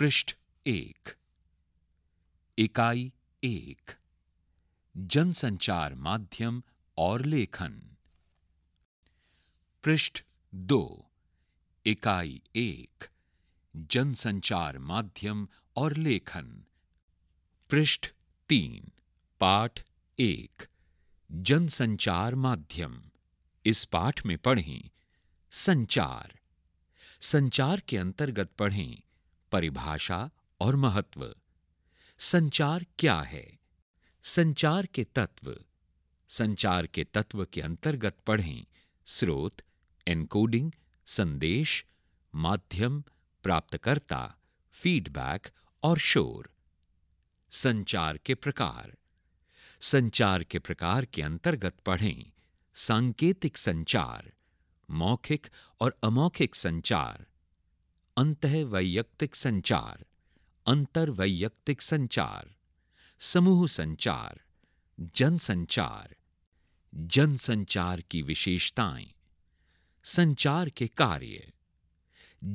पृष्ठ एक इकाई एक जनसंचार माध्यम और लेखन पृष्ठ दो इकाई एक जनसंचार माध्यम और लेखन पृष्ठ तीन पाठ एक जनसंचार माध्यम इस पाठ में पढ़ें संचार संचार के अंतर्गत पढ़ें परिभाषा और महत्व संचार क्या है संचार के तत्व संचार के तत्व के अंतर्गत पढ़ें स्रोत एनकोडिंग संदेश माध्यम प्राप्तकर्ता फीडबैक और शोर संचार के प्रकार संचार के प्रकार के अंतर्गत पढ़ें सांकेतिक संचार मौखिक और अमौखिक संचार अंत वैयक्तिक संचार अंतर वैयक्तिक संचार समूह संचार जन संचार जन संचार की विशेषताएं संचार के कार्य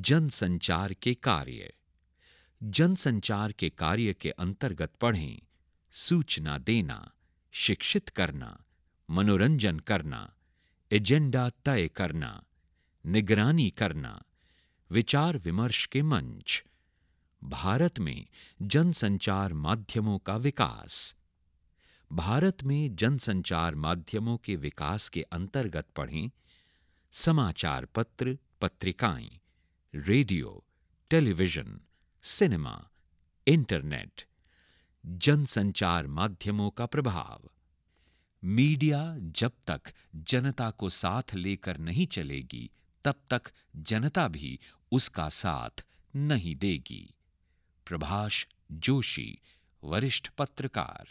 जन संचार के कार्य जन संचार के कार्य के अंतर्गत पढ़ें सूचना देना शिक्षित करना मनोरंजन करना एजेंडा तय करना निगरानी करना विचार विमर्श के मंच भारत में जनसंचार माध्यमों का विकास भारत में जनसंचार माध्यमों के विकास के अंतर्गत पढ़ें समाचार पत्र पत्रिकाएं रेडियो टेलीविजन सिनेमा इंटरनेट जनसंचार माध्यमों का प्रभाव मीडिया जब तक जनता को साथ लेकर नहीं चलेगी तब तक जनता भी उसका साथ नहीं देगी प्रभाष जोशी वरिष्ठ पत्रकार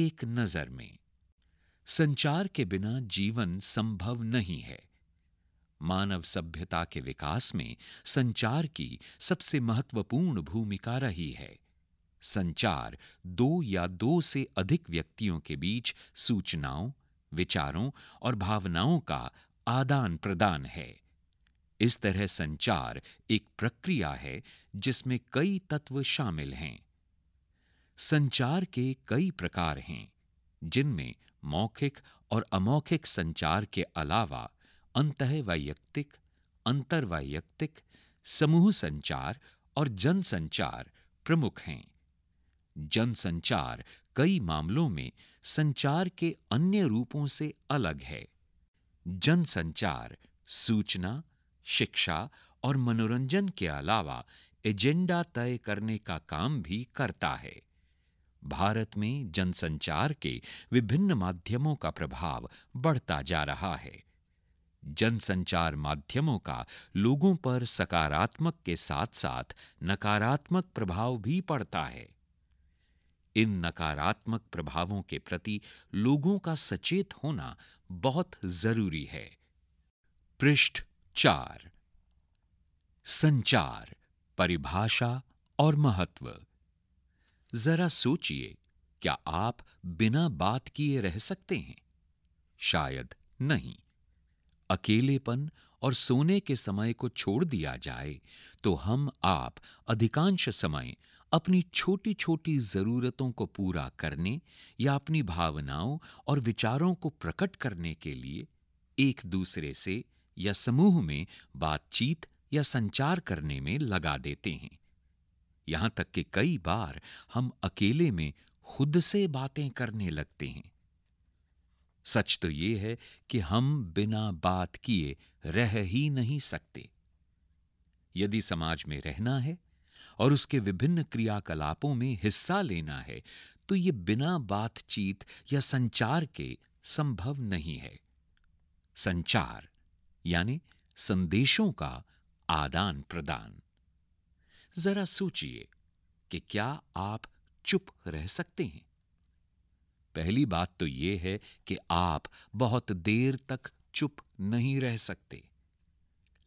एक नजर में संचार के बिना जीवन संभव नहीं है मानव सभ्यता के विकास में संचार की सबसे महत्वपूर्ण भूमिका रही है संचार दो या दो से अधिक व्यक्तियों के बीच सूचनाओं विचारों और भावनाओं का आदान प्रदान है इस तरह संचार एक प्रक्रिया है जिसमें कई तत्व शामिल हैं संचार के कई प्रकार हैं जिनमें मौखिक और अमौखिक संचार के अलावा अंतःवैयक्तिक अंतर्वैयक्तिक समूह संचार और जनसंचार प्रमुख हैं जनसंचार कई मामलों में संचार के अन्य रूपों से अलग है जनसंचार सूचना शिक्षा और मनोरंजन के अलावा एजेंडा तय करने का काम भी करता है भारत में जनसंचार के विभिन्न माध्यमों का प्रभाव बढ़ता जा रहा है जनसंचार माध्यमों का लोगों पर सकारात्मक के साथ साथ नकारात्मक प्रभाव भी पड़ता है इन नकारात्मक प्रभावों के प्रति लोगों का सचेत होना बहुत जरूरी है पृष्ठ चार संचार परिभाषा और महत्व जरा सोचिए क्या आप बिना बात किए रह सकते हैं शायद नहीं अकेलेपन और सोने के समय को छोड़ दिया जाए तो हम आप अधिकांश समय अपनी छोटी छोटी ज़रूरतों को पूरा करने या अपनी भावनाओं और विचारों को प्रकट करने के लिए एक दूसरे से या समूह में बातचीत या संचार करने में लगा देते हैं यहां तक कि कई बार हम अकेले में खुद से बातें करने लगते हैं सच तो ये है कि हम बिना बात किए रह ही नहीं सकते यदि समाज में रहना है और उसके विभिन्न क्रियाकलापों में हिस्सा लेना है तो ये बिना बातचीत या संचार के संभव नहीं है संचार यानी संदेशों का आदान प्रदान जरा सोचिए कि क्या आप चुप रह सकते हैं पहली बात तो यह है कि आप बहुत देर तक चुप नहीं रह सकते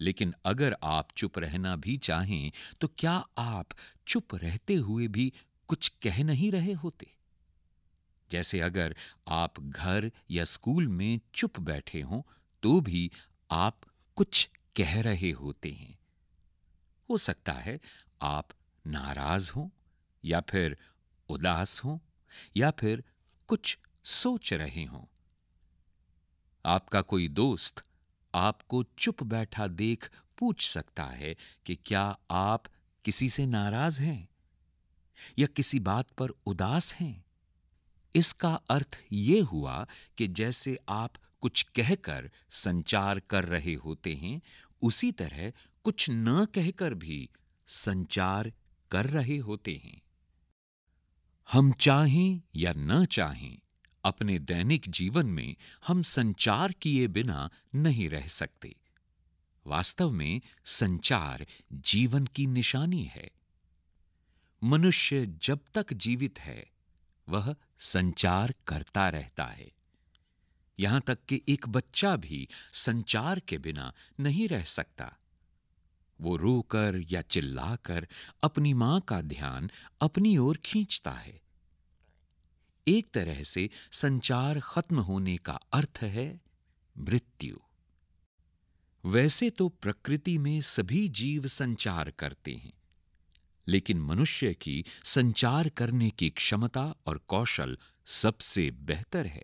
लेकिन अगर आप चुप रहना भी चाहें तो क्या आप चुप रहते हुए भी कुछ कह नहीं रहे होते जैसे अगर आप घर या स्कूल में चुप बैठे हों तो भी आप कुछ कह रहे होते हैं हो सकता है आप नाराज हों या फिर उदास हों या फिर कुछ सोच रहे हों आपका कोई दोस्त आपको चुप बैठा देख पूछ सकता है कि क्या आप किसी से नाराज हैं या किसी बात पर उदास हैं इसका अर्थ यह हुआ कि जैसे आप कुछ कहकर संचार कर रहे होते हैं उसी तरह कुछ न कहकर भी संचार कर रहे होते हैं हम चाहें या न चाहें अपने दैनिक जीवन में हम संचार किए बिना नहीं रह सकते वास्तव में संचार जीवन की निशानी है मनुष्य जब तक जीवित है वह संचार करता रहता है यहां तक कि एक बच्चा भी संचार के बिना नहीं रह सकता वो रोकर या चिल्लाकर अपनी मां का ध्यान अपनी ओर खींचता है एक तरह से संचार खत्म होने का अर्थ है मृत्यु वैसे तो प्रकृति में सभी जीव संचार करते हैं लेकिन मनुष्य की संचार करने की क्षमता और कौशल सबसे बेहतर है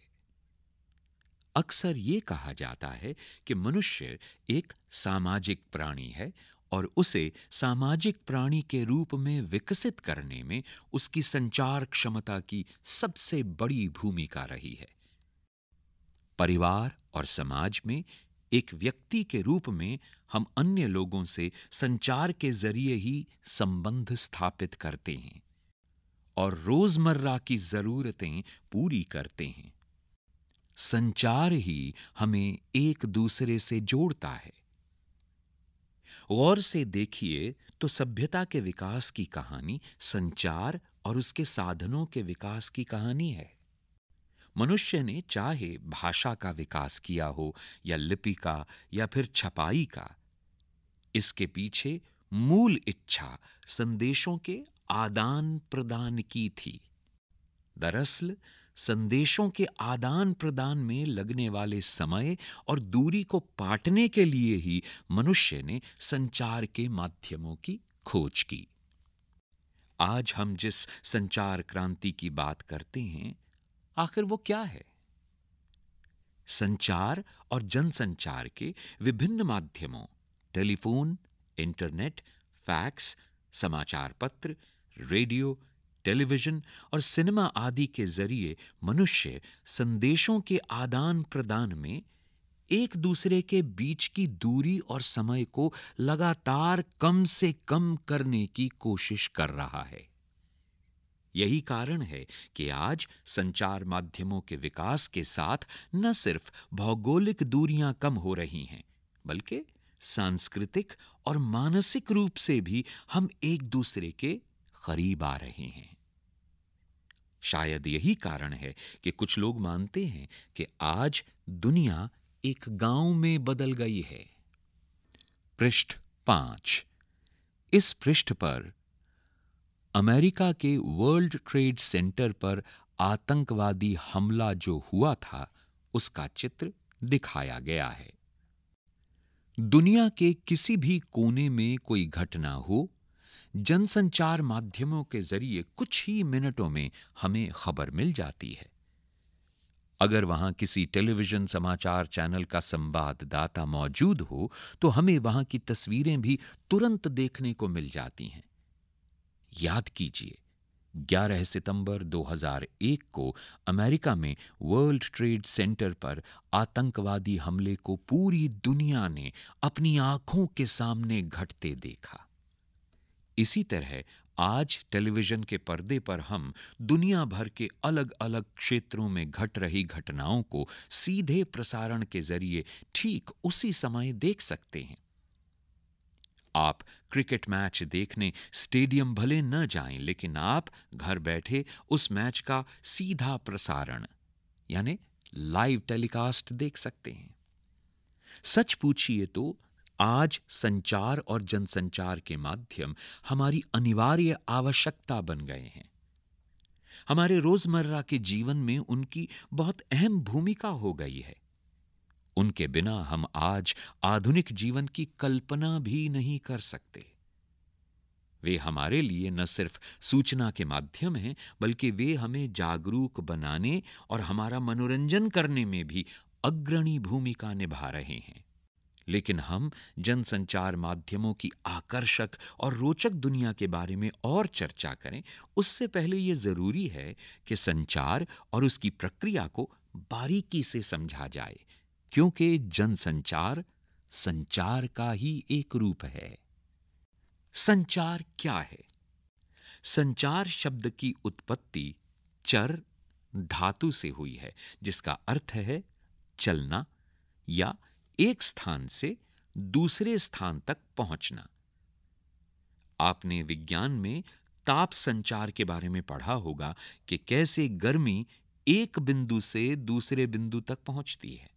अक्सर ये कहा जाता है कि मनुष्य एक सामाजिक प्राणी है और उसे सामाजिक प्राणी के रूप में विकसित करने में उसकी संचार क्षमता की सबसे बड़ी भूमिका रही है परिवार और समाज में एक व्यक्ति के रूप में हम अन्य लोगों से संचार के जरिए ही संबंध स्थापित करते हैं और रोजमर्रा की जरूरतें पूरी करते हैं संचार ही हमें एक दूसरे से जोड़ता है गौर से देखिए तो सभ्यता के विकास की कहानी संचार और उसके साधनों के विकास की कहानी है मनुष्य ने चाहे भाषा का विकास किया हो या लिपि का या फिर छपाई का इसके पीछे मूल इच्छा संदेशों के आदान प्रदान की थी दरअसल संदेशों के आदान प्रदान में लगने वाले समय और दूरी को पाटने के लिए ही मनुष्य ने संचार के माध्यमों की खोज की आज हम जिस संचार क्रांति की बात करते हैं आखिर वो क्या है संचार और जनसंचार के विभिन्न माध्यमों टेलीफोन इंटरनेट फैक्स समाचार पत्र रेडियो टेलीविजन और सिनेमा आदि के जरिए मनुष्य संदेशों के आदान प्रदान में एक दूसरे के बीच की दूरी और समय को लगातार कम से कम करने की कोशिश कर रहा है यही कारण है कि आज संचार माध्यमों के विकास के साथ न सिर्फ भौगोलिक दूरियां कम हो रही हैं बल्कि सांस्कृतिक और मानसिक रूप से भी हम एक दूसरे के करीब आ रहे हैं शायद यही कारण है कि कुछ लोग मानते हैं कि आज दुनिया एक गांव में बदल गई है पृष्ठ पांच इस पृष्ठ पर अमेरिका के वर्ल्ड ट्रेड सेंटर पर आतंकवादी हमला जो हुआ था उसका चित्र दिखाया गया है दुनिया के किसी भी कोने में कोई घटना हो जनसंचार माध्यमों के जरिए कुछ ही मिनटों में हमें खबर मिल जाती है अगर वहां किसी टेलीविजन समाचार चैनल का संवाददाता मौजूद हो तो हमें वहां की तस्वीरें भी तुरंत देखने को मिल जाती हैं याद कीजिए 11 सितंबर 2001 को अमेरिका में वर्ल्ड ट्रेड सेंटर पर आतंकवादी हमले को पूरी दुनिया ने अपनी आंखों के सामने घटते देखा इसी तरह आज टेलीविजन के पर्दे पर हम दुनिया भर के अलग अलग क्षेत्रों में घट रही घटनाओं को सीधे प्रसारण के जरिए ठीक उसी समय देख सकते हैं आप क्रिकेट मैच देखने स्टेडियम भले न जाएं लेकिन आप घर बैठे उस मैच का सीधा प्रसारण यानी लाइव टेलीकास्ट देख सकते हैं सच पूछिए तो आज संचार और जनसंचार के माध्यम हमारी अनिवार्य आवश्यकता बन गए हैं हमारे रोजमर्रा के जीवन में उनकी बहुत अहम भूमिका हो गई है उनके बिना हम आज आधुनिक जीवन की कल्पना भी नहीं कर सकते वे हमारे लिए न सिर्फ सूचना के माध्यम हैं बल्कि वे हमें जागरूक बनाने और हमारा मनोरंजन करने में भी अग्रणी भूमिका निभा रहे हैं लेकिन हम जनसंचार माध्यमों की आकर्षक और रोचक दुनिया के बारे में और चर्चा करें उससे पहले ये ज़रूरी है कि संचार और उसकी प्रक्रिया को बारीकी से समझा जाए क्योंकि जनसंचार संचार का ही एक रूप है संचार क्या है संचार शब्द की उत्पत्ति चर धातु से हुई है जिसका अर्थ है चलना या एक स्थान से दूसरे स्थान तक पहुंचना आपने विज्ञान में ताप संचार के बारे में पढ़ा होगा कि कैसे गर्मी एक बिंदु से दूसरे बिंदु तक पहुंचती है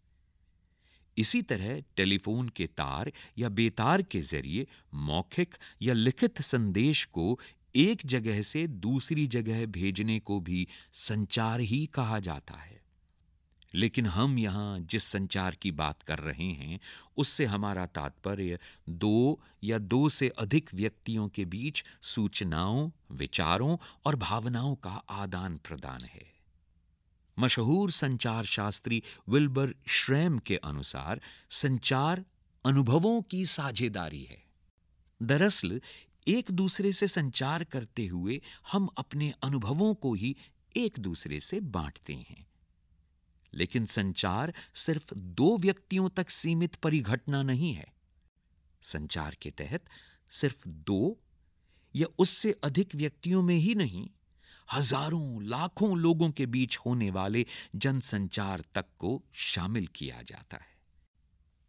इसी तरह टेलीफोन के तार या बेतार के जरिए मौखिक या लिखित संदेश को एक जगह से दूसरी जगह भेजने को भी संचार ही कहा जाता है लेकिन हम यहाँ जिस संचार की बात कर रहे हैं उससे हमारा तात्पर्य दो या दो से अधिक व्यक्तियों के बीच सूचनाओं विचारों और भावनाओं का आदान प्रदान है मशहूर संचार शास्त्री विल्बर श्रैम के अनुसार संचार अनुभवों की साझेदारी है दरअसल एक दूसरे से संचार करते हुए हम अपने अनुभवों को ही एक दूसरे से बांटते हैं लेकिन संचार सिर्फ दो व्यक्तियों तक सीमित परिघटना नहीं है संचार के तहत सिर्फ दो या उससे अधिक व्यक्तियों में ही नहीं हजारों लाखों लोगों के बीच होने वाले जनसंचार तक को शामिल किया जाता है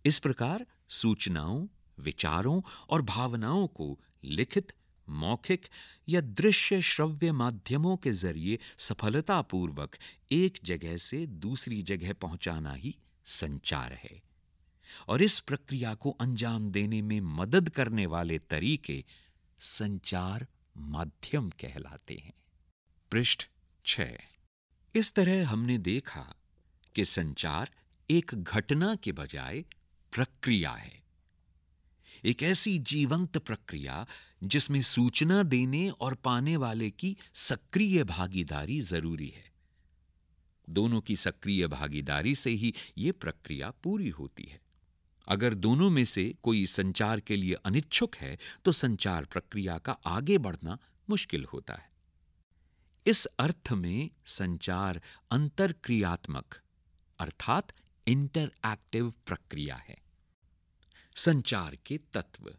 इस प्रकार सूचनाओं विचारों और भावनाओं को लिखित मौखिक या दृश्य श्रव्य माध्यमों के जरिए सफलतापूर्वक एक जगह से दूसरी जगह पहुंचाना ही संचार है और इस प्रक्रिया को अंजाम देने में मदद करने वाले तरीके संचार माध्यम कहलाते हैं पृष्ठ छ इस तरह हमने देखा कि संचार एक घटना के बजाय प्रक्रिया है एक ऐसी जीवंत प्रक्रिया जिसमें सूचना देने और पाने वाले की सक्रिय भागीदारी जरूरी है दोनों की सक्रिय भागीदारी से ही यह प्रक्रिया पूरी होती है अगर दोनों में से कोई संचार के लिए अनिच्छुक है तो संचार प्रक्रिया का आगे बढ़ना मुश्किल होता है इस अर्थ में संचार अंतरक्रियात्मक अर्थात इंटरएक्टिव प्रक्रिया है संचार के तत्व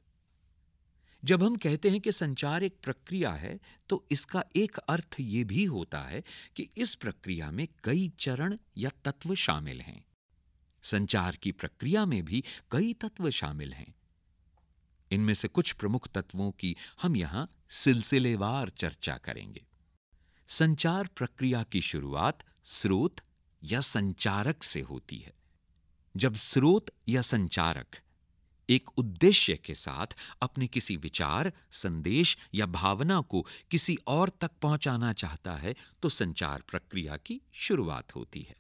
जब हम कहते हैं कि संचार एक प्रक्रिया है तो इसका एक अर्थ यह भी होता है कि इस प्रक्रिया में कई चरण या तत्व शामिल हैं संचार की प्रक्रिया में भी कई तत्व शामिल हैं इनमें से कुछ प्रमुख तत्वों की हम यहां सिलसिलेवार चर्चा करेंगे संचार प्रक्रिया की शुरुआत स्रोत या संचारक से होती है जब स्रोत या संचारक एक उद्देश्य के साथ अपने किसी विचार संदेश या भावना को किसी और तक पहुंचाना चाहता है तो संचार प्रक्रिया की शुरुआत होती है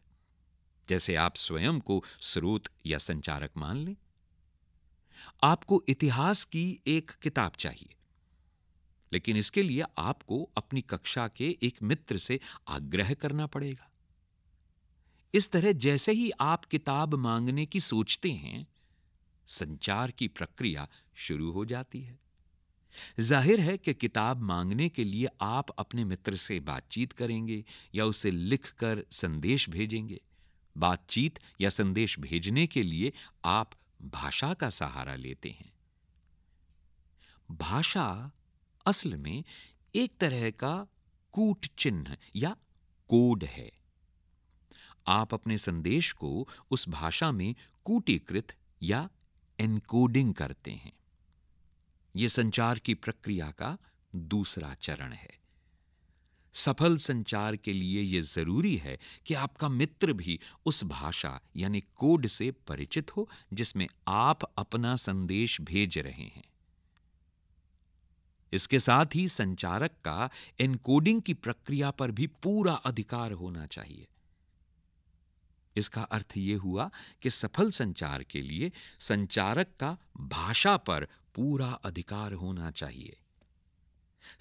जैसे आप स्वयं को स्रोत या संचारक मान लें आपको इतिहास की एक किताब चाहिए लेकिन इसके लिए आपको अपनी कक्षा के एक मित्र से आग्रह करना पड़ेगा इस तरह जैसे ही आप किताब मांगने की सोचते हैं संचार की प्रक्रिया शुरू हो जाती है जाहिर है कि किताब मांगने के लिए आप अपने मित्र से बातचीत करेंगे या उसे लिखकर संदेश भेजेंगे बातचीत या संदेश भेजने के लिए आप भाषा का सहारा लेते हैं भाषा असल में एक तरह का कूट चिन्ह या कोड है आप अपने संदेश को उस भाषा में कूटीकृत या एनकोडिंग करते हैं यह संचार की प्रक्रिया का दूसरा चरण है सफल संचार के लिए यह जरूरी है कि आपका मित्र भी उस भाषा यानी कोड से परिचित हो जिसमें आप अपना संदेश भेज रहे हैं इसके साथ ही संचारक का एनकोडिंग की प्रक्रिया पर भी पूरा अधिकार होना चाहिए इसका अर्थ ये हुआ कि सफल संचार के लिए संचारक का भाषा पर पूरा अधिकार होना चाहिए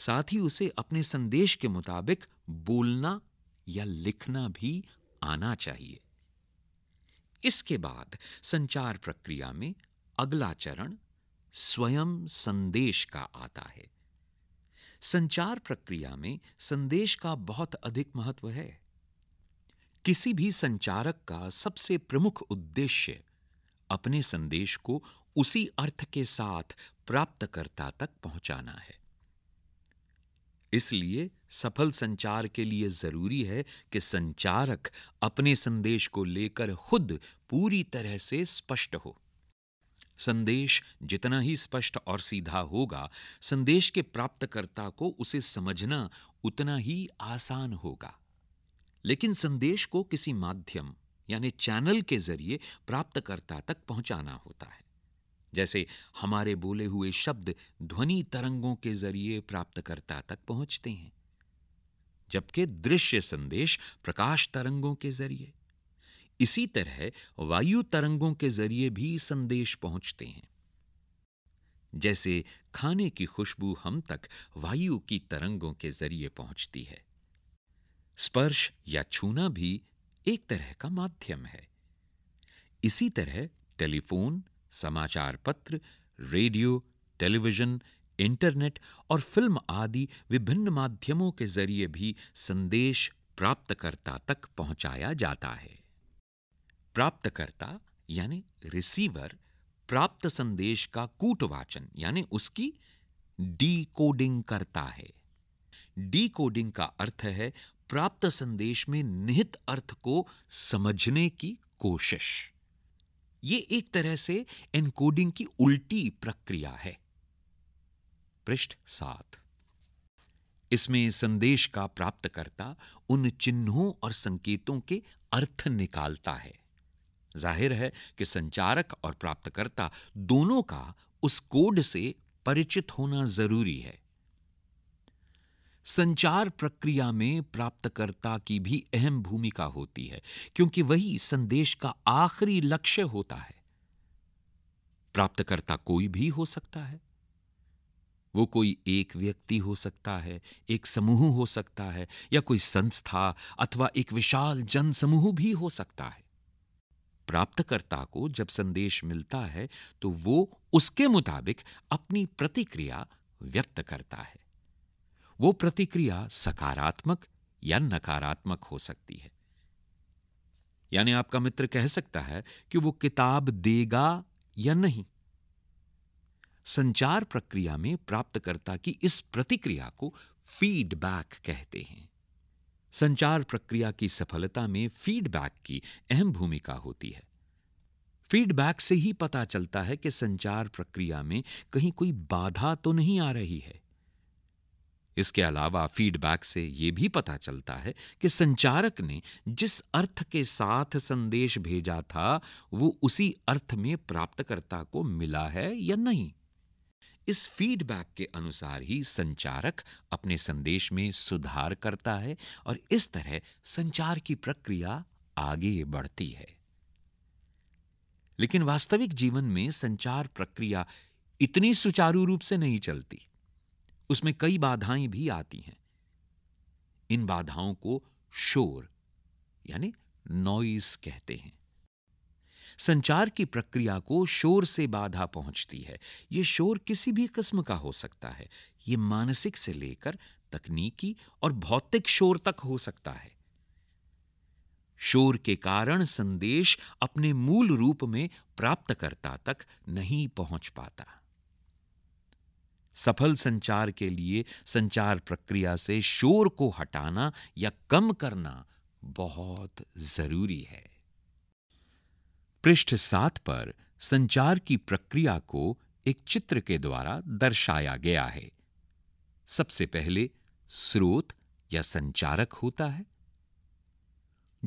साथ ही उसे अपने संदेश के मुताबिक बोलना या लिखना भी आना चाहिए इसके बाद संचार प्रक्रिया में अगला चरण स्वयं संदेश का आता है संचार प्रक्रिया में संदेश का बहुत अधिक महत्व है किसी भी संचारक का सबसे प्रमुख उद्देश्य अपने संदेश को उसी अर्थ के साथ प्राप्तकर्ता तक पहुंचाना है इसलिए सफल संचार के लिए जरूरी है कि संचारक अपने संदेश को लेकर खुद पूरी तरह से स्पष्ट हो संदेश जितना ही स्पष्ट और सीधा होगा संदेश के प्राप्तकर्ता को उसे समझना उतना ही आसान होगा लेकिन संदेश को किसी माध्यम यानी चैनल के जरिए प्राप्तकर्ता तक पहुंचाना होता है जैसे हमारे बोले हुए शब्द ध्वनि तरंगों के जरिए प्राप्तकर्ता तक पहुंचते हैं जबकि दृश्य संदेश प्रकाश तरंगों के जरिए इसी तरह वायु तरंगों के जरिए भी संदेश पहुंचते हैं जैसे खाने की खुशबू हम तक वायु की तरंगों के जरिए पहुंचती है स्पर्श या छूना भी एक तरह का माध्यम है इसी तरह टेलीफोन समाचार पत्र रेडियो टेलीविजन इंटरनेट और फिल्म आदि विभिन्न माध्यमों के जरिए भी संदेश प्राप्तकर्ता तक पहुंचाया जाता है प्राप्तकर्ता यानी रिसीवर प्राप्त संदेश का कूटवाचन यानी उसकी डीकोडिंग करता है डीकोडिंग का अर्थ है प्राप्त संदेश में निहित अर्थ को समझने की कोशिश ये एक तरह से एनकोडिंग की उल्टी प्रक्रिया है पृष्ठ सात इसमें संदेश का प्राप्तकर्ता उन चिन्हों और संकेतों के अर्थ निकालता है जाहिर है कि संचारक और प्राप्तकर्ता दोनों का उस कोड से परिचित होना जरूरी है संचार प्रक्रिया में प्राप्तकर्ता की भी अहम भूमिका होती है क्योंकि वही संदेश का आखिरी लक्ष्य होता है प्राप्तकर्ता कोई भी हो सकता है वो कोई एक व्यक्ति हो सकता है एक समूह हो सकता है या कोई संस्था अथवा एक विशाल जनसमूह भी हो सकता है प्राप्तकर्ता को जब संदेश मिलता है तो वो उसके मुताबिक अपनी प्रतिक्रिया व्यक्त करता है वो प्रतिक्रिया सकारात्मक या नकारात्मक हो सकती है यानी आपका मित्र कह सकता है कि वो किताब देगा या नहीं संचार प्रक्रिया में प्राप्तकर्ता की इस प्रतिक्रिया को फीडबैक कहते हैं संचार प्रक्रिया की सफलता में फीडबैक की अहम भूमिका होती है फीडबैक से ही पता चलता है कि संचार प्रक्रिया में कहीं कोई बाधा तो नहीं आ रही है इसके अलावा फीडबैक से यह भी पता चलता है कि संचारक ने जिस अर्थ के साथ संदेश भेजा था वो उसी अर्थ में प्राप्तकर्ता को मिला है या नहीं इस फीडबैक के अनुसार ही संचारक अपने संदेश में सुधार करता है और इस तरह संचार की प्रक्रिया आगे बढ़ती है लेकिन वास्तविक जीवन में संचार प्रक्रिया इतनी सुचारू रूप से नहीं चलती उसमें कई बाधाएं भी आती हैं इन बाधाओं को शोर यानी नॉइस कहते हैं संचार की प्रक्रिया को शोर से बाधा पहुंचती है ये शोर किसी भी किस्म का हो सकता है ये मानसिक से लेकर तकनीकी और भौतिक शोर तक हो सकता है शोर के कारण संदेश अपने मूल रूप में प्राप्तकर्ता तक नहीं पहुंच पाता सफल संचार के लिए संचार प्रक्रिया से शोर को हटाना या कम करना बहुत जरूरी है पृष्ठ सात पर संचार की प्रक्रिया को एक चित्र के द्वारा दर्शाया गया है सबसे पहले स्रोत या संचारक होता है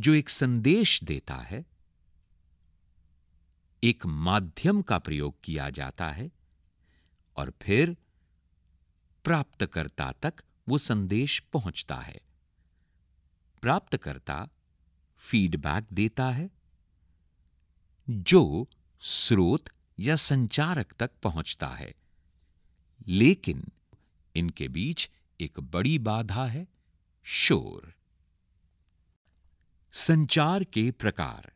जो एक संदेश देता है एक माध्यम का प्रयोग किया जाता है और फिर प्राप्तकर्ता तक वो संदेश पहुंचता है प्राप्तकर्ता फीडबैक देता है जो स्रोत या संचारक तक पहुंचता है लेकिन इनके बीच एक बड़ी बाधा है शोर संचार के प्रकार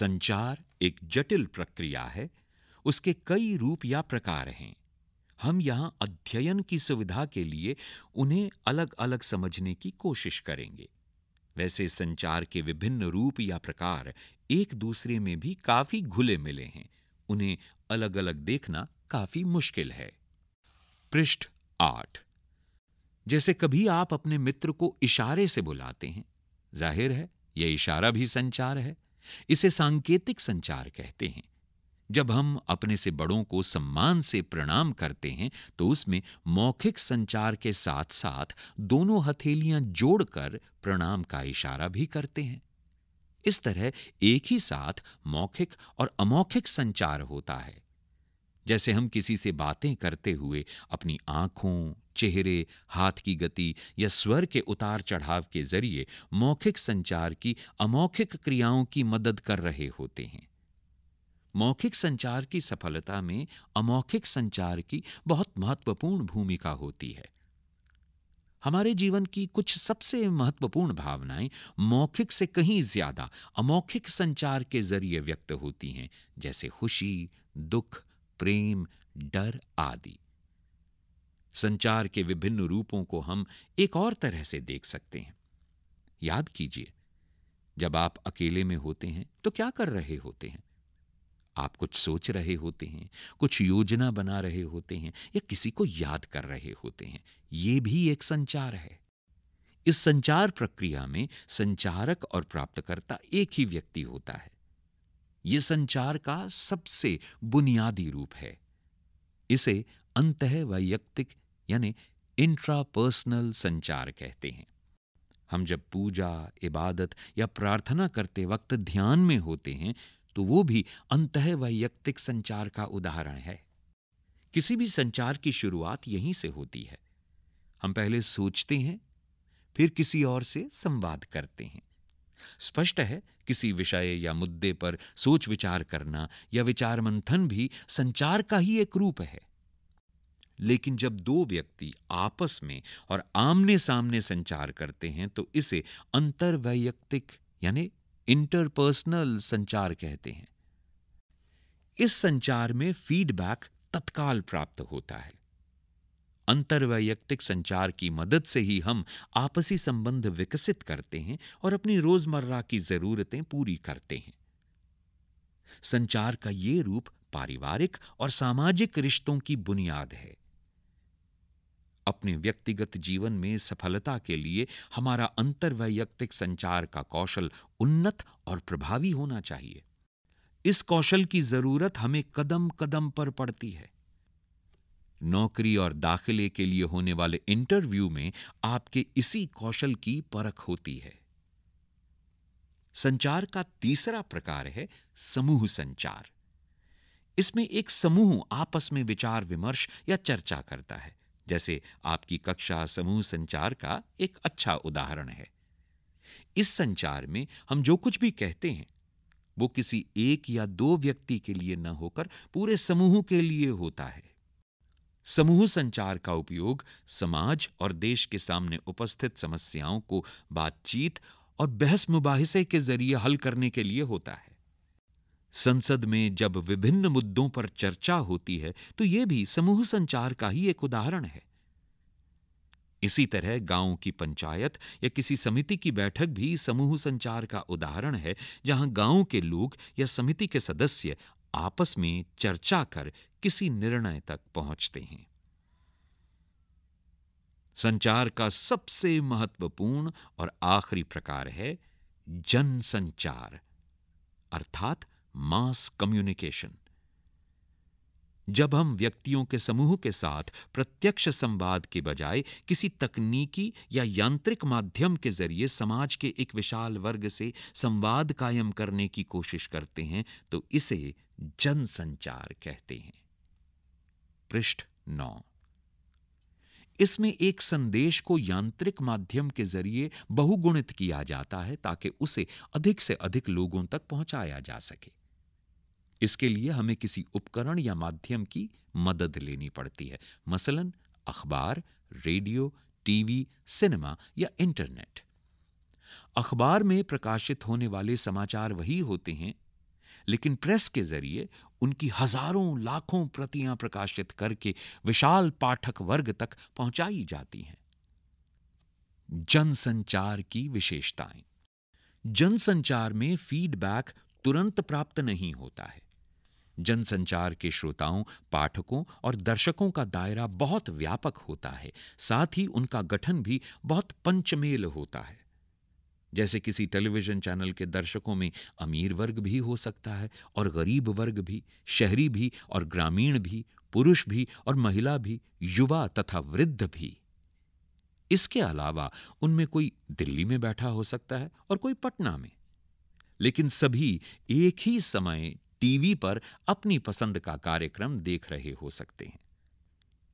संचार एक जटिल प्रक्रिया है उसके कई रूप या प्रकार हैं हम यहाँ अध्ययन की सुविधा के लिए उन्हें अलग अलग समझने की कोशिश करेंगे वैसे संचार के विभिन्न रूप या प्रकार एक दूसरे में भी काफी घुले मिले हैं उन्हें अलग अलग देखना काफी मुश्किल है पृष्ठ आठ जैसे कभी आप अपने मित्र को इशारे से बुलाते हैं जाहिर है यह इशारा भी संचार है इसे सांकेतिक संचार कहते हैं जब हम अपने से बड़ों को सम्मान से प्रणाम करते हैं तो उसमें मौखिक संचार के साथ साथ दोनों हथेलियां जोड़कर प्रणाम का इशारा भी करते हैं इस तरह एक ही साथ मौखिक और अमौखिक संचार होता है जैसे हम किसी से बातें करते हुए अपनी आंखों चेहरे हाथ की गति या स्वर के उतार चढ़ाव के जरिए मौखिक संचार की अमौखिक क्रियाओं की मदद कर रहे होते हैं मौखिक संचार की सफलता में अमौखिक संचार की बहुत महत्वपूर्ण भूमिका होती है हमारे जीवन की कुछ सबसे महत्वपूर्ण भावनाएं मौखिक से कहीं ज्यादा अमौखिक संचार के जरिए व्यक्त होती हैं जैसे खुशी दुख प्रेम डर आदि संचार के विभिन्न रूपों को हम एक और तरह से देख सकते हैं याद कीजिए जब आप अकेले में होते हैं तो क्या कर रहे होते हैं आप कुछ सोच रहे होते हैं कुछ योजना बना रहे होते हैं या किसी को याद कर रहे होते हैं ये भी एक संचार है इस संचार प्रक्रिया में संचारक और प्राप्तकर्ता एक ही व्यक्ति होता है यह संचार का सबसे बुनियादी रूप है इसे अंत वैयक्तिक यानी इंट्रापर्सनल संचार कहते हैं हम जब पूजा इबादत या प्रार्थना करते वक्त ध्यान में होते हैं तो वो भी अंत वैयक्तिक संचार का उदाहरण है किसी भी संचार की शुरुआत यहीं से होती है हम पहले सोचते हैं फिर किसी और से संवाद करते हैं स्पष्ट है किसी विषय या मुद्दे पर सोच विचार करना या विचार मंथन भी संचार का ही एक रूप है लेकिन जब दो व्यक्ति आपस में और आमने सामने संचार करते हैं तो इसे अंतर्वैयक्तिक यानी इंटरपर्सनल संचार कहते हैं इस संचार में फीडबैक तत्काल प्राप्त होता है अंतर्वैयक्तिक संचार की मदद से ही हम आपसी संबंध विकसित करते हैं और अपनी रोजमर्रा की जरूरतें पूरी करते हैं संचार का ये रूप पारिवारिक और सामाजिक रिश्तों की बुनियाद है अपने व्यक्तिगत जीवन में सफलता के लिए हमारा अंतर्वैयक्तिक संचार का कौशल उन्नत और प्रभावी होना चाहिए इस कौशल की जरूरत हमें कदम कदम पर पड़ती है नौकरी और दाखिले के लिए होने वाले इंटरव्यू में आपके इसी कौशल की परख होती है संचार का तीसरा प्रकार है समूह संचार इसमें एक समूह आपस में विचार विमर्श या चर्चा करता है जैसे आपकी कक्षा समूह संचार का एक अच्छा उदाहरण है इस संचार में हम जो कुछ भी कहते हैं वो किसी एक या दो व्यक्ति के लिए न होकर पूरे समूह के लिए होता है समूह संचार का उपयोग समाज और देश के सामने उपस्थित समस्याओं को बातचीत और बहस मुबाहिसे के जरिए हल करने के लिए होता है संसद में जब विभिन्न मुद्दों पर चर्चा होती है तो यह भी समूह संचार का ही एक उदाहरण है इसी तरह गांव की पंचायत या किसी समिति की बैठक भी समूह संचार का उदाहरण है जहां गांव के लोग या समिति के सदस्य आपस में चर्चा कर किसी निर्णय तक पहुंचते हैं संचार का सबसे महत्वपूर्ण और आखिरी प्रकार है जनसंचार अर्थात मास कम्युनिकेशन जब हम व्यक्तियों के समूह के साथ प्रत्यक्ष संवाद के बजाय किसी तकनीकी या यांत्रिक माध्यम के जरिए समाज के एक विशाल वर्ग से संवाद कायम करने की कोशिश करते हैं तो इसे जनसंचार कहते हैं पृष्ठ नौ इसमें एक संदेश को यांत्रिक माध्यम के जरिए बहुगुणित किया जाता है ताकि उसे अधिक से अधिक लोगों तक पहुंचाया जा सके इसके लिए हमें किसी उपकरण या माध्यम की मदद लेनी पड़ती है मसलन अखबार रेडियो टीवी सिनेमा या इंटरनेट अखबार में प्रकाशित होने वाले समाचार वही होते हैं लेकिन प्रेस के जरिए उनकी हजारों लाखों प्रतियां प्रकाशित करके विशाल पाठक वर्ग तक पहुंचाई जाती हैं जनसंचार की विशेषताएं जनसंचार में फीडबैक तुरंत प्राप्त नहीं होता है जनसंचार के श्रोताओं पाठकों और दर्शकों का दायरा बहुत व्यापक होता है साथ ही उनका गठन भी बहुत पंचमेल होता है जैसे किसी टेलीविजन चैनल के दर्शकों में अमीर वर्ग भी हो सकता है और गरीब वर्ग भी शहरी भी और ग्रामीण भी पुरुष भी और महिला भी युवा तथा वृद्ध भी इसके अलावा उनमें कोई दिल्ली में बैठा हो सकता है और कोई पटना में लेकिन सभी एक ही समय टीवी पर अपनी पसंद का कार्यक्रम देख रहे हो सकते हैं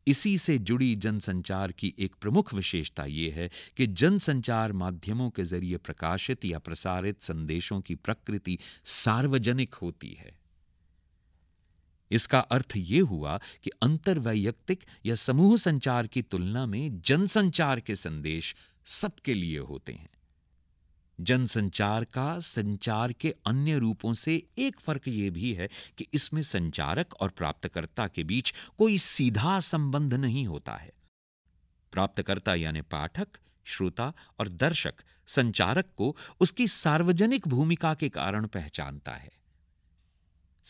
इसी से जुड़ी जनसंचार की एक प्रमुख विशेषता यह है कि जनसंचार माध्यमों के जरिए प्रकाशित या प्रसारित संदेशों की प्रकृति सार्वजनिक होती है इसका अर्थ यह हुआ कि अंतर्वैयक्तिक या समूह संचार की तुलना में जनसंचार के संदेश सबके लिए होते हैं जनसंचार का संचार के अन्य रूपों से एक फर्क ये भी है कि इसमें संचारक और प्राप्तकर्ता के बीच कोई सीधा संबंध नहीं होता है प्राप्तकर्ता यानी पाठक श्रोता और दर्शक संचारक को उसकी सार्वजनिक भूमिका के कारण पहचानता है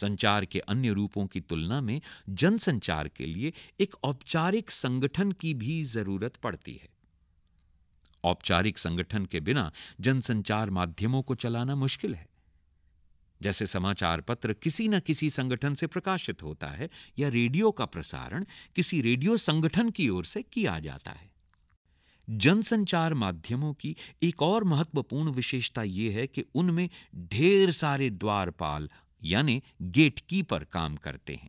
संचार के अन्य रूपों की तुलना में जनसंचार के लिए एक औपचारिक संगठन की भी जरूरत पड़ती है औपचारिक संगठन के बिना जनसंचार माध्यमों को चलाना मुश्किल है जैसे समाचार पत्र किसी न किसी संगठन से प्रकाशित होता है या रेडियो का प्रसारण किसी रेडियो संगठन की ओर से किया जाता है जनसंचार माध्यमों की एक और महत्वपूर्ण विशेषता यह है कि उनमें ढेर सारे द्वारपाल यानी गेटकीपर काम करते हैं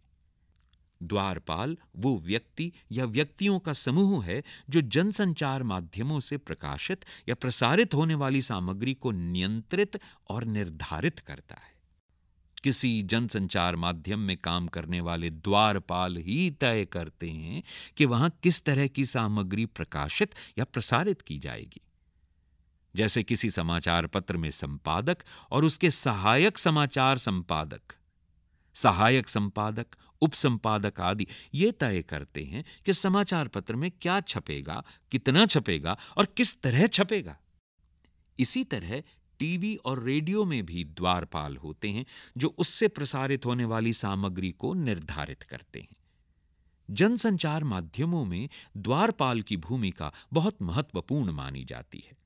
द्वारपाल वो व्यक्ति या व्यक्तियों का समूह है जो जनसंचार माध्यमों से प्रकाशित या प्रसारित होने वाली सामग्री को नियंत्रित और निर्धारित करता है किसी जनसंचार माध्यम में काम करने वाले द्वारपाल ही तय करते हैं कि वहां किस तरह की सामग्री प्रकाशित या प्रसारित की जाएगी जैसे किसी समाचार पत्र में संपादक और उसके सहायक समाचार संपादक सहायक संपादक उपसंपादक आदि ये तय करते हैं कि समाचार पत्र में क्या छपेगा कितना छपेगा और किस तरह छपेगा इसी तरह टीवी और रेडियो में भी द्वारपाल होते हैं जो उससे प्रसारित होने वाली सामग्री को निर्धारित करते हैं जनसंचार माध्यमों में द्वारपाल की भूमिका बहुत महत्वपूर्ण मानी जाती है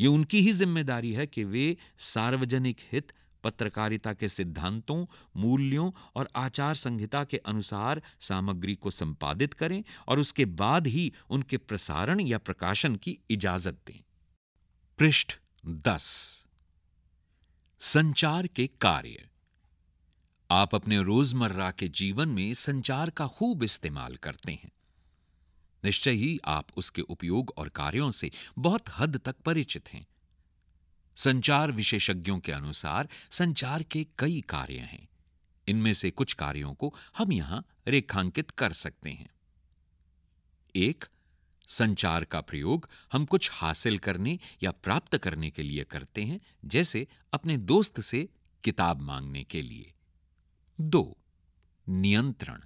ये उनकी ही जिम्मेदारी है कि वे सार्वजनिक हित पत्रकारिता के सिद्धांतों मूल्यों और आचार संहिता के अनुसार सामग्री को संपादित करें और उसके बाद ही उनके प्रसारण या प्रकाशन की इजाजत दें पृष्ठ दस संचार के कार्य आप अपने रोजमर्रा के जीवन में संचार का खूब इस्तेमाल करते हैं निश्चय ही आप उसके उपयोग और कार्यों से बहुत हद तक परिचित हैं संचार विशेषज्ञों के अनुसार संचार के कई कार्य हैं इनमें से कुछ कार्यों को हम यहां रेखांकित कर सकते हैं एक संचार का प्रयोग हम कुछ हासिल करने या प्राप्त करने के लिए करते हैं जैसे अपने दोस्त से किताब मांगने के लिए दो नियंत्रण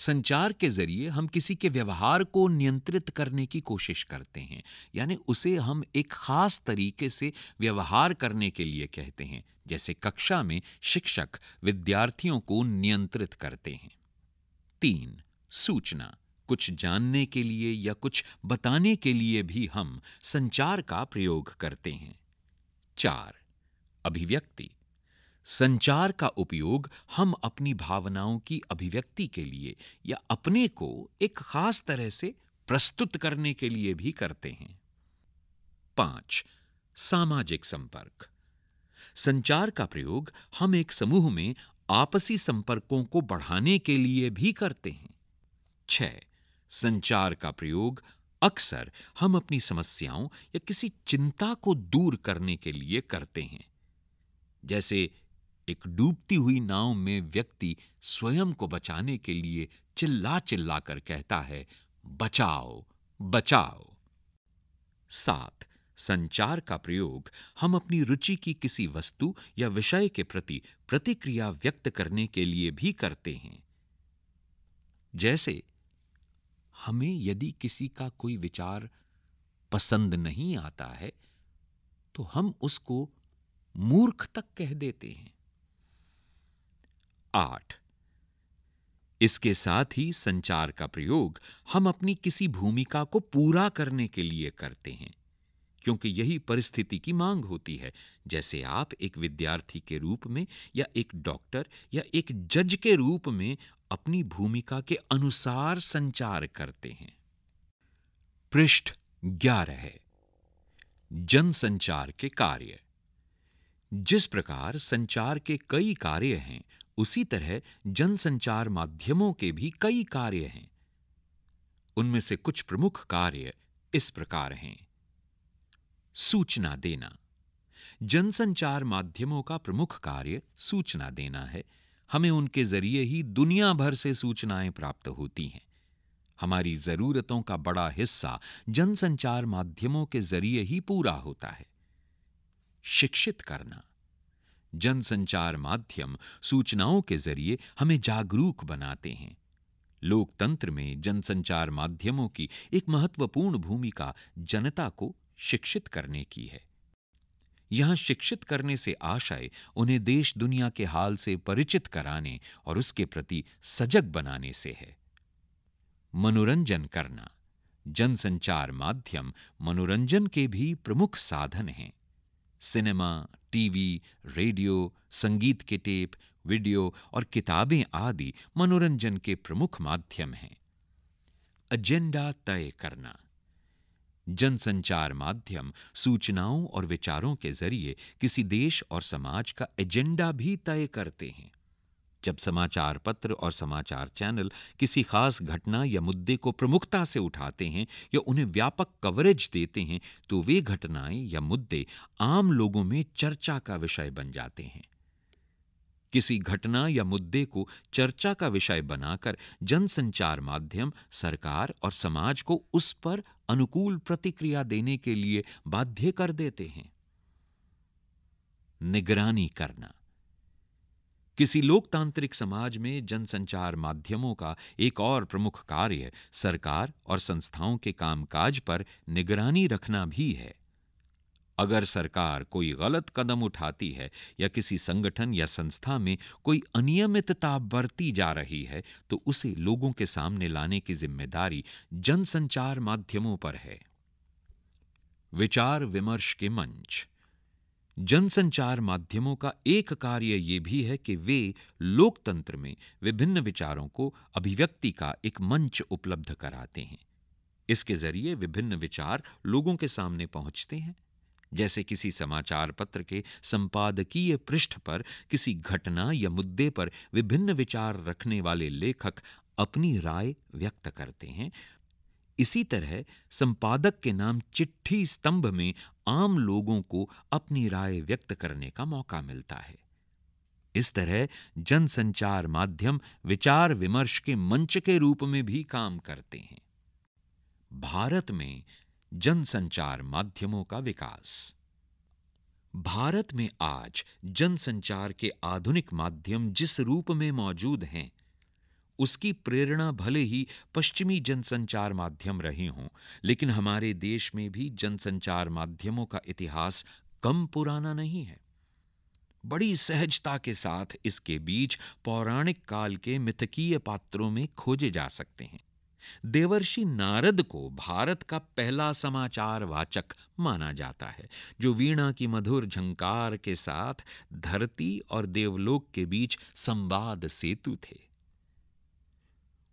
संचार के जरिए हम किसी के व्यवहार को नियंत्रित करने की कोशिश करते हैं यानी उसे हम एक खास तरीके से व्यवहार करने के लिए कहते हैं जैसे कक्षा में शिक्षक विद्यार्थियों को नियंत्रित करते हैं तीन सूचना कुछ जानने के लिए या कुछ बताने के लिए भी हम संचार का प्रयोग करते हैं चार अभिव्यक्ति संचार का उपयोग हम अपनी भावनाओं की अभिव्यक्ति के लिए या अपने को एक खास तरह से प्रस्तुत करने के लिए भी करते हैं पांच सामाजिक संपर्क संचार का प्रयोग हम एक समूह में आपसी संपर्कों को बढ़ाने के लिए भी करते हैं छह संचार का प्रयोग अक्सर हम अपनी समस्याओं या किसी चिंता को दूर करने के लिए करते हैं जैसे एक डूबती हुई नाव में व्यक्ति स्वयं को बचाने के लिए चिल्ला चिल्ला कर कहता है बचाओ बचाओ सात संचार का प्रयोग हम अपनी रुचि की किसी वस्तु या विषय के प्रति प्रतिक्रिया व्यक्त करने के लिए भी करते हैं जैसे हमें यदि किसी का कोई विचार पसंद नहीं आता है तो हम उसको मूर्ख तक कह देते हैं आठ इसके साथ ही संचार का प्रयोग हम अपनी किसी भूमिका को पूरा करने के लिए करते हैं क्योंकि यही परिस्थिति की मांग होती है जैसे आप एक विद्यार्थी के रूप में या एक डॉक्टर या एक जज के रूप में अपनी भूमिका के अनुसार संचार करते हैं पृष्ठ ग्यारह है जनसंचार के कार्य जिस प्रकार संचार के कई कार्य हैं उसी तरह जनसंचार माध्यमों के भी कई कार्य हैं उनमें से कुछ प्रमुख कार्य इस प्रकार हैं सूचना देना जनसंचार माध्यमों का प्रमुख कार्य सूचना देना है हमें उनके जरिए ही दुनिया भर से सूचनाएं प्राप्त होती हैं हमारी जरूरतों का बड़ा हिस्सा जनसंचार माध्यमों के जरिए ही पूरा होता है शिक्षित करना जनसंचार माध्यम सूचनाओं के जरिए हमें जागरूक बनाते हैं लोकतंत्र में जनसंचार माध्यमों की एक महत्वपूर्ण भूमिका जनता को शिक्षित करने की है यहां शिक्षित करने से आशय उन्हें देश दुनिया के हाल से परिचित कराने और उसके प्रति सजग बनाने से है मनोरंजन करना जनसंचार माध्यम मनोरंजन के भी प्रमुख साधन हैं सिनेमा टीवी रेडियो संगीत के टेप वीडियो और किताबें आदि मनोरंजन के प्रमुख माध्यम हैं एजेंडा तय करना जनसंचार माध्यम सूचनाओं और विचारों के जरिए किसी देश और समाज का एजेंडा भी तय करते हैं जब समाचार पत्र और समाचार चैनल किसी खास घटना या मुद्दे को प्रमुखता से उठाते हैं या उन्हें व्यापक कवरेज देते हैं तो वे घटनाएं या मुद्दे आम लोगों में चर्चा का विषय बन जाते हैं किसी घटना या मुद्दे को चर्चा का विषय बनाकर जनसंचार माध्यम सरकार और समाज को उस पर अनुकूल प्रतिक्रिया देने के लिए बाध्य कर देते हैं निगरानी करना किसी लोकतांत्रिक समाज में जनसंचार माध्यमों का एक और प्रमुख कार्य सरकार और संस्थाओं के कामकाज पर निगरानी रखना भी है अगर सरकार कोई गलत कदम उठाती है या किसी संगठन या संस्था में कोई अनियमितता बरती जा रही है तो उसे लोगों के सामने लाने की जिम्मेदारी जनसंचार माध्यमों पर है विचार विमर्श के मंच जनसंचार माध्यमों का एक कार्य ये भी है कि वे लोकतंत्र में विभिन्न विचारों को अभिव्यक्ति का एक मंच उपलब्ध कराते हैं इसके जरिए विभिन्न विचार लोगों के सामने पहुंचते हैं जैसे किसी समाचार पत्र के संपादकीय पृष्ठ पर किसी घटना या मुद्दे पर विभिन्न विचार रखने वाले लेखक अपनी राय व्यक्त करते हैं इसी तरह संपादक के नाम चिट्ठी स्तंभ में आम लोगों को अपनी राय व्यक्त करने का मौका मिलता है इस तरह जनसंचार माध्यम विचार विमर्श के मंच के रूप में भी काम करते हैं भारत में जनसंचार माध्यमों का विकास भारत में आज जनसंचार के आधुनिक माध्यम जिस रूप में मौजूद हैं उसकी प्रेरणा भले ही पश्चिमी जनसंचार माध्यम रहे हों लेकिन हमारे देश में भी जनसंचार माध्यमों का इतिहास कम पुराना नहीं है बड़ी सहजता के साथ इसके बीच पौराणिक काल के मिथकीय पात्रों में खोजे जा सकते हैं देवर्षि नारद को भारत का पहला समाचार वाचक माना जाता है जो वीणा की मधुर झंकार के साथ धरती और देवलोक के बीच संवाद सेतु थे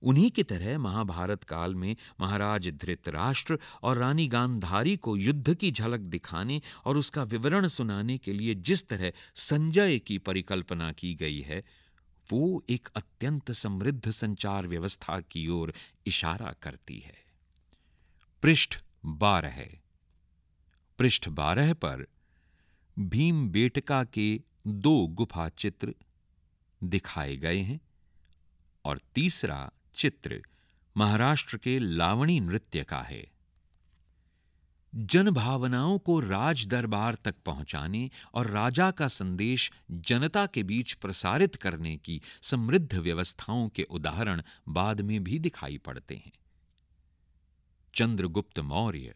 उन्हीं की तरह महाभारत काल में महाराज धृतराष्ट्र और रानी गांधारी को युद्ध की झलक दिखाने और उसका विवरण सुनाने के लिए जिस तरह संजय की परिकल्पना की गई है वो एक अत्यंत समृद्ध संचार व्यवस्था की ओर इशारा करती है पृष्ठ बारह पृष्ठ बारह पर भीम बेटका के दो गुफा चित्र दिखाए गए हैं और तीसरा चित्र महाराष्ट्र के लावणी नृत्य का है जन भावनाओं को राज दरबार तक पहुंचाने और राजा का संदेश जनता के बीच प्रसारित करने की समृद्ध व्यवस्थाओं के उदाहरण बाद में भी दिखाई पड़ते हैं चंद्रगुप्त मौर्य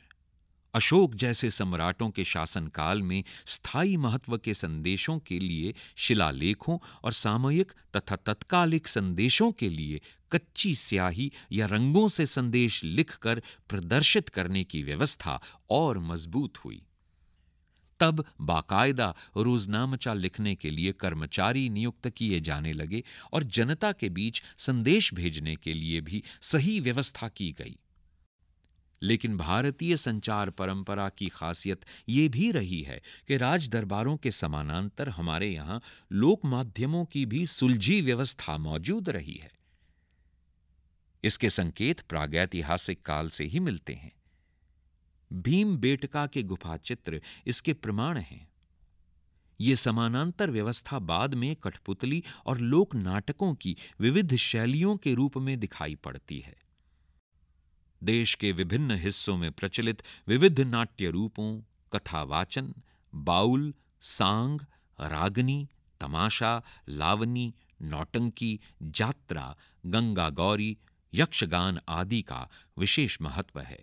अशोक जैसे सम्राटों के शासनकाल में स्थायी महत्व के संदेशों के लिए शिलालेखों और सामयिक तथा तत्कालिक संदेशों के लिए कच्ची स्याही या रंगों से संदेश लिखकर प्रदर्शित करने की व्यवस्था और मजबूत हुई तब बाकायदा रोजनामचा लिखने के लिए कर्मचारी नियुक्त किए जाने लगे और जनता के बीच संदेश भेजने के लिए भी सही व्यवस्था की गई लेकिन भारतीय संचार परंपरा की खासियत ये भी रही है कि राज दरबारों के समानांतर हमारे यहाँ लोक माध्यमों की भी सुलझी व्यवस्था मौजूद रही है इसके संकेत प्रागैतिहासिक काल से ही मिलते हैं भीम बेटका के गुफा चित्र इसके प्रमाण हैं ये समानांतर व्यवस्था बाद में कठपुतली और लोक नाटकों की विविध शैलियों के रूप में दिखाई पड़ती है देश के विभिन्न हिस्सों में प्रचलित विविध नाट्य रूपों कथावाचन बाउल सांग रागनी तमाशा लावनी नौटंकी जात्रा गंगा गौरी यक्षगान आदि का विशेष महत्व है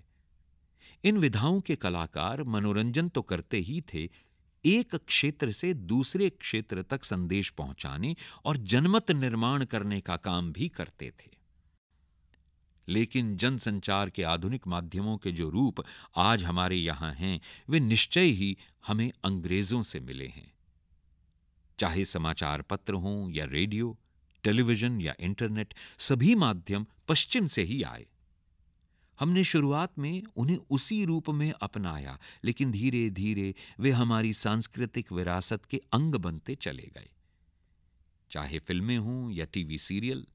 इन विधाओं के कलाकार मनोरंजन तो करते ही थे एक क्षेत्र से दूसरे क्षेत्र तक संदेश पहुंचाने और जनमत निर्माण करने का काम भी करते थे लेकिन जनसंचार के आधुनिक माध्यमों के जो रूप आज हमारे यहां हैं वे निश्चय ही हमें अंग्रेजों से मिले हैं चाहे समाचार पत्र हों या रेडियो टेलीविजन या इंटरनेट सभी माध्यम पश्चिम से ही आए हमने शुरुआत में उन्हें उसी रूप में अपनाया लेकिन धीरे धीरे वे हमारी सांस्कृतिक विरासत के अंग बनते चले गए चाहे फिल्में हों या टीवी सीरियल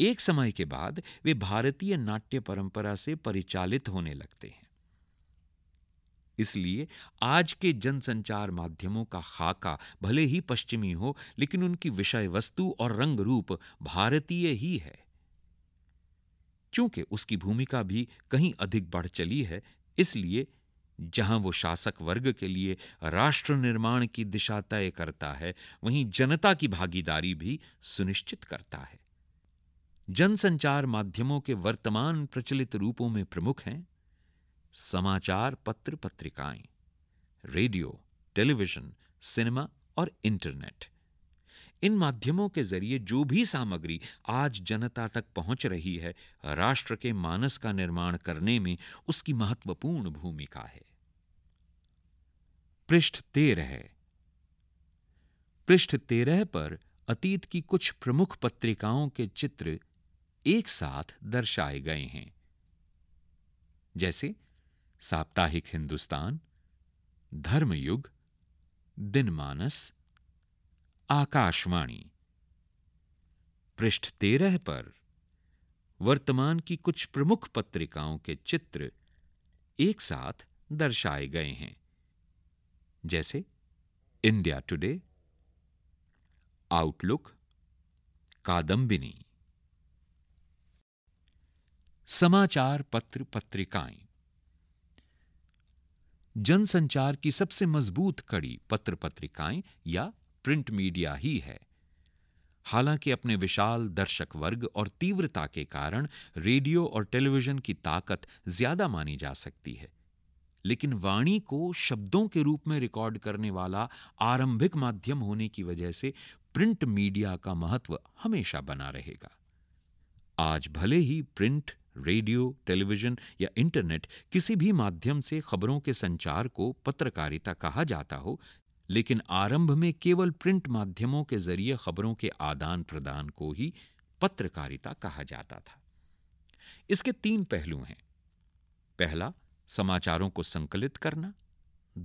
एक समय के बाद वे भारतीय नाट्य परंपरा से परिचालित होने लगते हैं इसलिए आज के जनसंचार माध्यमों का खाका भले ही पश्चिमी हो लेकिन उनकी विषय वस्तु और रंग रूप भारतीय ही है चूंकि उसकी भूमिका भी कहीं अधिक बढ़ चली है इसलिए जहां वो शासक वर्ग के लिए राष्ट्र निर्माण की दिशा तय करता है वहीं जनता की भागीदारी भी सुनिश्चित करता है जनसंचार माध्यमों के वर्तमान प्रचलित रूपों में प्रमुख हैं समाचार पत्र पत्रिकाएं रेडियो टेलीविजन सिनेमा और इंटरनेट इन माध्यमों के जरिए जो भी सामग्री आज जनता तक पहुंच रही है राष्ट्र के मानस का निर्माण करने में उसकी महत्वपूर्ण भूमिका है पृष्ठ तेरह पृष्ठ तेरह पर अतीत की कुछ प्रमुख पत्रिकाओं के चित्र एक साथ दर्शाए गए हैं जैसे साप्ताहिक हिंदुस्तान धर्मयुग दिनमानस आकाशवाणी पृष्ठ तेरह पर वर्तमान की कुछ प्रमुख पत्रिकाओं के चित्र एक साथ दर्शाए गए हैं जैसे इंडिया टुडे आउटलुक कादम्बिनी समाचार पत्र पत्रिकाएं जनसंचार की सबसे मजबूत कड़ी पत्र पत्रिकाएं या प्रिंट मीडिया ही है हालांकि अपने विशाल दर्शक वर्ग और तीव्रता के कारण रेडियो और टेलीविजन की ताकत ज्यादा मानी जा सकती है लेकिन वाणी को शब्दों के रूप में रिकॉर्ड करने वाला आरंभिक माध्यम होने की वजह से प्रिंट मीडिया का महत्व हमेशा बना रहेगा आज भले ही प्रिंट रेडियो टेलीविजन या इंटरनेट किसी भी माध्यम से खबरों के संचार को पत्रकारिता कहा जाता हो लेकिन आरंभ में केवल प्रिंट माध्यमों के जरिए खबरों के आदान प्रदान को ही पत्रकारिता कहा जाता था इसके तीन पहलू हैं पहला समाचारों को संकलित करना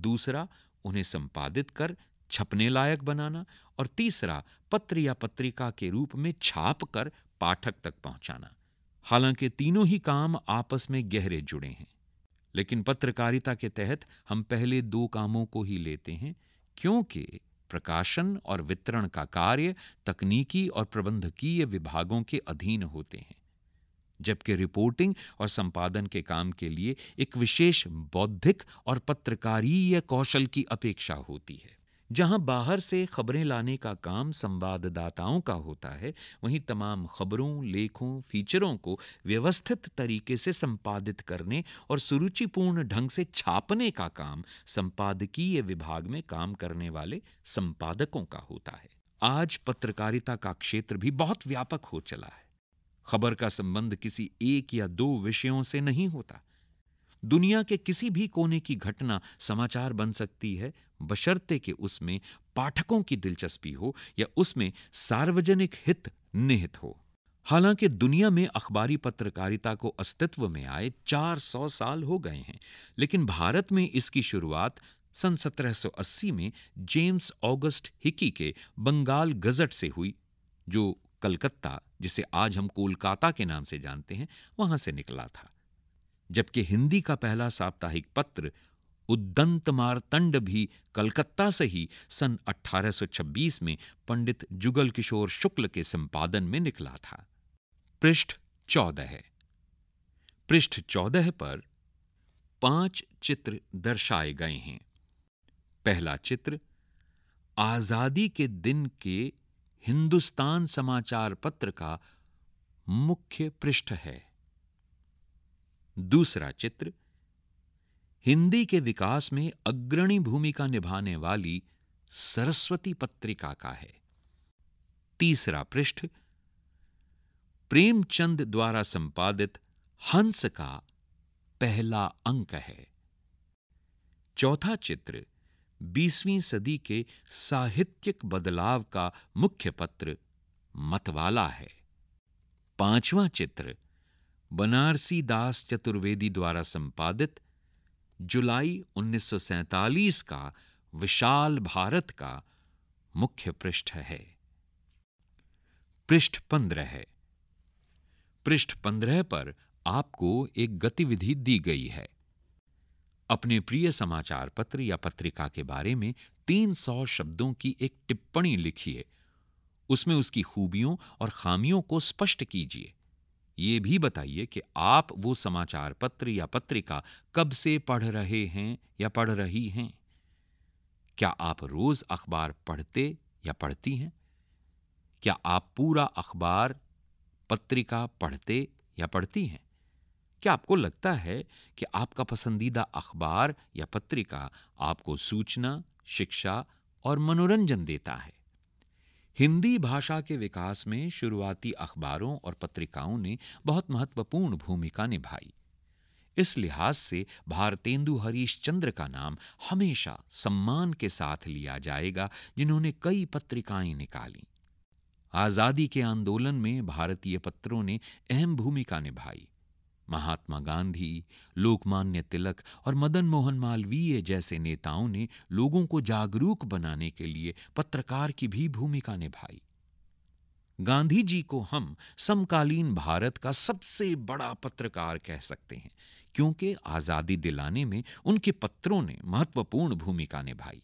दूसरा उन्हें संपादित कर छपने लायक बनाना और तीसरा पत्र या पत्रिका के रूप में छाप कर पाठक तक पहुंचाना हालांकि तीनों ही काम आपस में गहरे जुड़े हैं लेकिन पत्रकारिता के तहत हम पहले दो कामों को ही लेते हैं क्योंकि प्रकाशन और वितरण का कार्य तकनीकी और प्रबंधकीय विभागों के अधीन होते हैं जबकि रिपोर्टिंग और संपादन के काम के लिए एक विशेष बौद्धिक और पत्रकारीय कौशल की अपेक्षा होती है जहां बाहर से खबरें लाने का काम संवाददाताओं का होता है वहीं तमाम खबरों लेखों फीचरों को व्यवस्थित तरीके से संपादित करने और सुरुचिपूर्ण ढंग से छापने का काम संपादकीय विभाग में काम करने वाले संपादकों का होता है आज पत्रकारिता का क्षेत्र भी बहुत व्यापक हो चला है खबर का संबंध किसी एक या दो विषयों से नहीं होता दुनिया के किसी भी कोने की घटना समाचार बन सकती है बशर्ते कि उसमें पाठकों की दिलचस्पी हो या उसमें सार्वजनिक हित निहित हो हालांकि दुनिया में अखबारी पत्रकारिता को अस्तित्व में आए 400 साल हो गए हैं लेकिन भारत में इसकी शुरुआत सन 1780 में जेम्स ऑगस्ट हिकी के बंगाल गजट से हुई जो कलकत्ता जिसे आज हम कोलकाता के नाम से जानते हैं वहां से निकला था जबकि हिंदी का पहला साप्ताहिक पत्र उद्दंत मारतंड भी कलकत्ता से ही सन 1826 में पंडित जुगल किशोर शुक्ल के संपादन में निकला था पृष्ठ चौदह पृष्ठ चौदह पर पांच चित्र दर्शाए गए हैं पहला चित्र आजादी के दिन के हिंदुस्तान समाचार पत्र का मुख्य पृष्ठ है दूसरा चित्र हिंदी के विकास में अग्रणी भूमिका निभाने वाली सरस्वती पत्रिका का है तीसरा पृष्ठ प्रेमचंद द्वारा संपादित हंस का पहला अंक है चौथा चित्र बीसवीं सदी के साहित्यिक बदलाव का मुख्य पत्र मतवाला है पांचवा चित्र बनारसी दास चतुर्वेदी द्वारा संपादित जुलाई 1947 का विशाल भारत का मुख्य पृष्ठ है पृष्ठ पंद्रह है पृष्ठ पंद्रह पर आपको एक गतिविधि दी गई है अपने प्रिय समाचार पत्र या पत्रिका के बारे में 300 शब्दों की एक टिप्पणी लिखिए उसमें उसकी खूबियों और खामियों को स्पष्ट कीजिए ये भी बताइए कि आप वो समाचार पत्र या पत्रिका कब से पढ़ रहे हैं या पढ़ रही हैं क्या आप रोज अखबार पढ़ते या पढ़ती हैं क्या आप पूरा अखबार पत्रिका पढ़ते या पढ़ती हैं क्या आपको लगता है कि आपका पसंदीदा अखबार या पत्रिका आपको सूचना शिक्षा और मनोरंजन देता है हिंदी भाषा के विकास में शुरुआती अखबारों और पत्रिकाओं ने बहुत महत्वपूर्ण भूमिका निभाई इस लिहाज से भारतेंदु हरीश चंद्र का नाम हमेशा सम्मान के साथ लिया जाएगा जिन्होंने कई पत्रिकाएं निकाली आज़ादी के आंदोलन में भारतीय पत्रों ने अहम भूमिका निभाई महात्मा गांधी लोकमान्य तिलक और मदन मोहन मालवीय जैसे नेताओं ने लोगों को जागरूक बनाने के लिए पत्रकार की भी भूमिका निभाई गांधी जी को हम समकालीन भारत का सबसे बड़ा पत्रकार कह सकते हैं क्योंकि आज़ादी दिलाने में उनके पत्रों ने महत्वपूर्ण भूमिका निभाई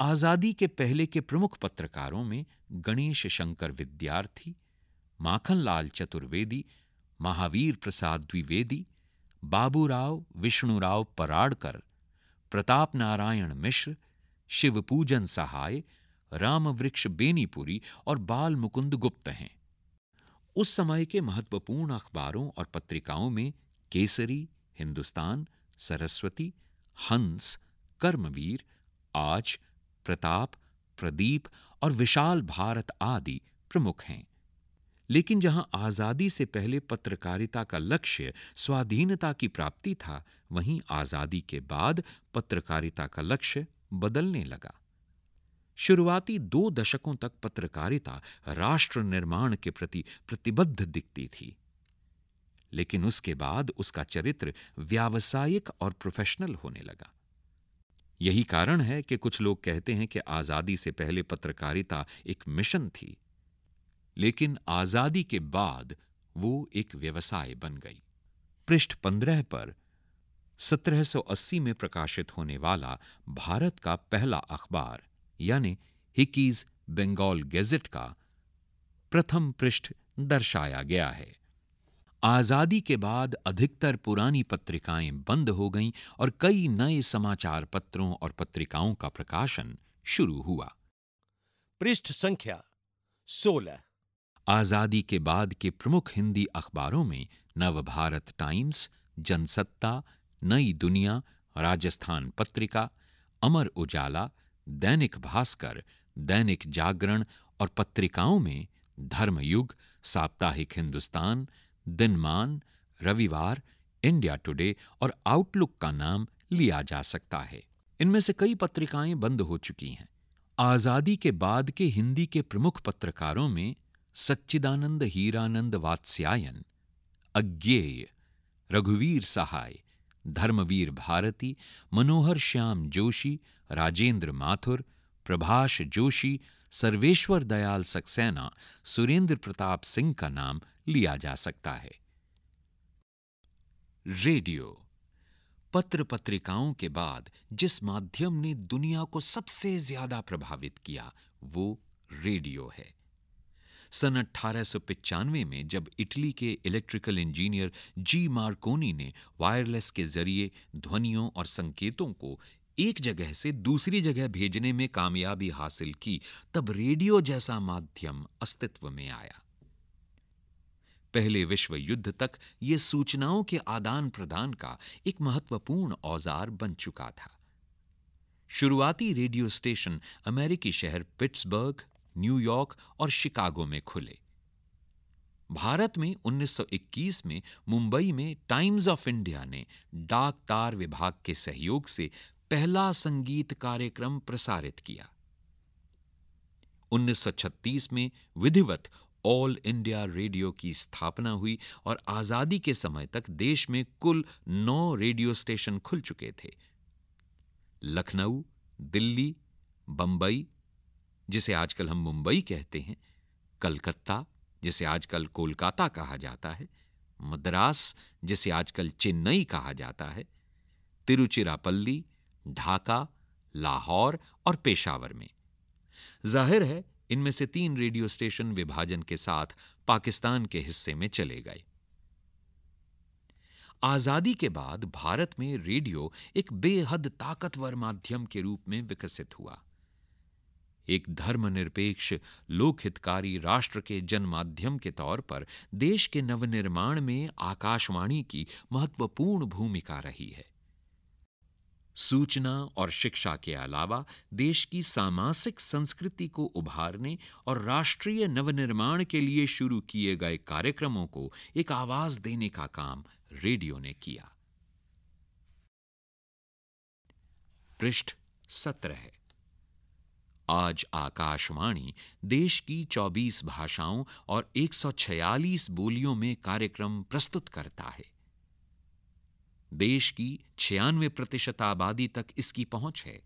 आज़ादी के पहले के प्रमुख पत्रकारों में गणेश शंकर विद्यार्थी माखनलाल चतुर्वेदी महावीर प्रसाद द्विवेदी बाबूराव विष्णुराव पराड़कर प्रताप नारायण मिश्र शिवपूजन सहाय रामवृक्ष बेनीपुरी और बाल मुकुंद गुप्त हैं उस समय के महत्वपूर्ण अखबारों और पत्रिकाओं में केसरी हिंदुस्तान सरस्वती हंस कर्मवीर आज प्रताप प्रदीप और विशाल भारत आदि प्रमुख हैं लेकिन जहां आज़ादी से पहले पत्रकारिता का लक्ष्य स्वाधीनता की प्राप्ति था वहीं आज़ादी के बाद पत्रकारिता का लक्ष्य बदलने लगा शुरुआती दो दशकों तक पत्रकारिता राष्ट्र निर्माण के प्रति प्रतिबद्ध दिखती थी लेकिन उसके बाद उसका चरित्र व्यावसायिक और प्रोफेशनल होने लगा यही कारण है कि कुछ लोग कहते हैं कि आज़ादी से पहले पत्रकारिता एक मिशन थी लेकिन आजादी के बाद वो एक व्यवसाय बन गई पृष्ठ पंद्रह पर 1780 में प्रकाशित होने वाला भारत का पहला अखबार यानी हिकीज बंगाल गेजेट का प्रथम पृष्ठ दर्शाया गया है आजादी के बाद अधिकतर पुरानी पत्रिकाएं बंद हो गईं और कई नए समाचार पत्रों और पत्रिकाओं का प्रकाशन शुरू हुआ पृष्ठ संख्या सोलह आज़ादी के बाद के प्रमुख हिंदी अखबारों में नवभारत टाइम्स जनसत्ता नई दुनिया राजस्थान पत्रिका अमर उजाला दैनिक भास्कर दैनिक जागरण और पत्रिकाओं में धर्मयुग साप्ताहिक हिंदुस्तान दिनमान रविवार इंडिया टुडे और आउटलुक का नाम लिया जा सकता है इनमें से कई पत्रिकाएं बंद हो चुकी हैं आज़ादी के बाद के हिंदी के प्रमुख पत्रकारों में सच्चिदानंद हीरानंद वात्स्यायन अज्ञेय रघुवीर सहाय धर्मवीर भारती मनोहर श्याम जोशी राजेंद्र माथुर प्रभाष जोशी सर्वेश्वर दयाल सक्सेना सुरेंद्र प्रताप सिंह का नाम लिया जा सकता है रेडियो पत्र पत्रिकाओं के बाद जिस माध्यम ने दुनिया को सबसे ज्यादा प्रभावित किया वो रेडियो है सन अट्ठारह में जब इटली के इलेक्ट्रिकल इंजीनियर जी मार्कोनी ने वायरलेस के जरिए ध्वनियों और संकेतों को एक जगह से दूसरी जगह भेजने में कामयाबी हासिल की तब रेडियो जैसा माध्यम अस्तित्व में आया पहले विश्व युद्ध तक ये सूचनाओं के आदान प्रदान का एक महत्वपूर्ण औजार बन चुका था शुरुआती रेडियो स्टेशन अमेरिकी शहर पिट्सबर्ग न्यूयॉर्क और शिकागो में खुले भारत में 1921 में मुंबई में टाइम्स ऑफ इंडिया ने डाक तार विभाग के सहयोग से पहला संगीत कार्यक्रम प्रसारित किया 1936 में विधिवत ऑल इंडिया रेडियो की स्थापना हुई और आजादी के समय तक देश में कुल नौ रेडियो स्टेशन खुल चुके थे लखनऊ दिल्ली बंबई जिसे आजकल हम मुंबई कहते हैं कलकत्ता जिसे आजकल कोलकाता कहा जाता है मद्रास जिसे आजकल चेन्नई कहा जाता है तिरुचिरापल्ली ढाका लाहौर और पेशावर में जाहिर है इनमें से तीन रेडियो स्टेशन विभाजन के साथ पाकिस्तान के हिस्से में चले गए आजादी के बाद भारत में रेडियो एक बेहद ताकतवर माध्यम के रूप में विकसित हुआ एक धर्मनिरपेक्ष लोकहितकारी राष्ट्र के जनमाध्यम के तौर पर देश के नवनिर्माण में आकाशवाणी की महत्वपूर्ण भूमिका रही है सूचना और शिक्षा के अलावा देश की सामासिक संस्कृति को उभारने और राष्ट्रीय नवनिर्माण के लिए शुरू किए गए कार्यक्रमों को एक आवाज देने का काम रेडियो ने किया पृष्ठ सत्र है आज आकाशवाणी देश की 24 भाषाओं और 146 बोलियों में कार्यक्रम प्रस्तुत करता है देश की छियानवे प्रतिशत आबादी तक इसकी पहुंच है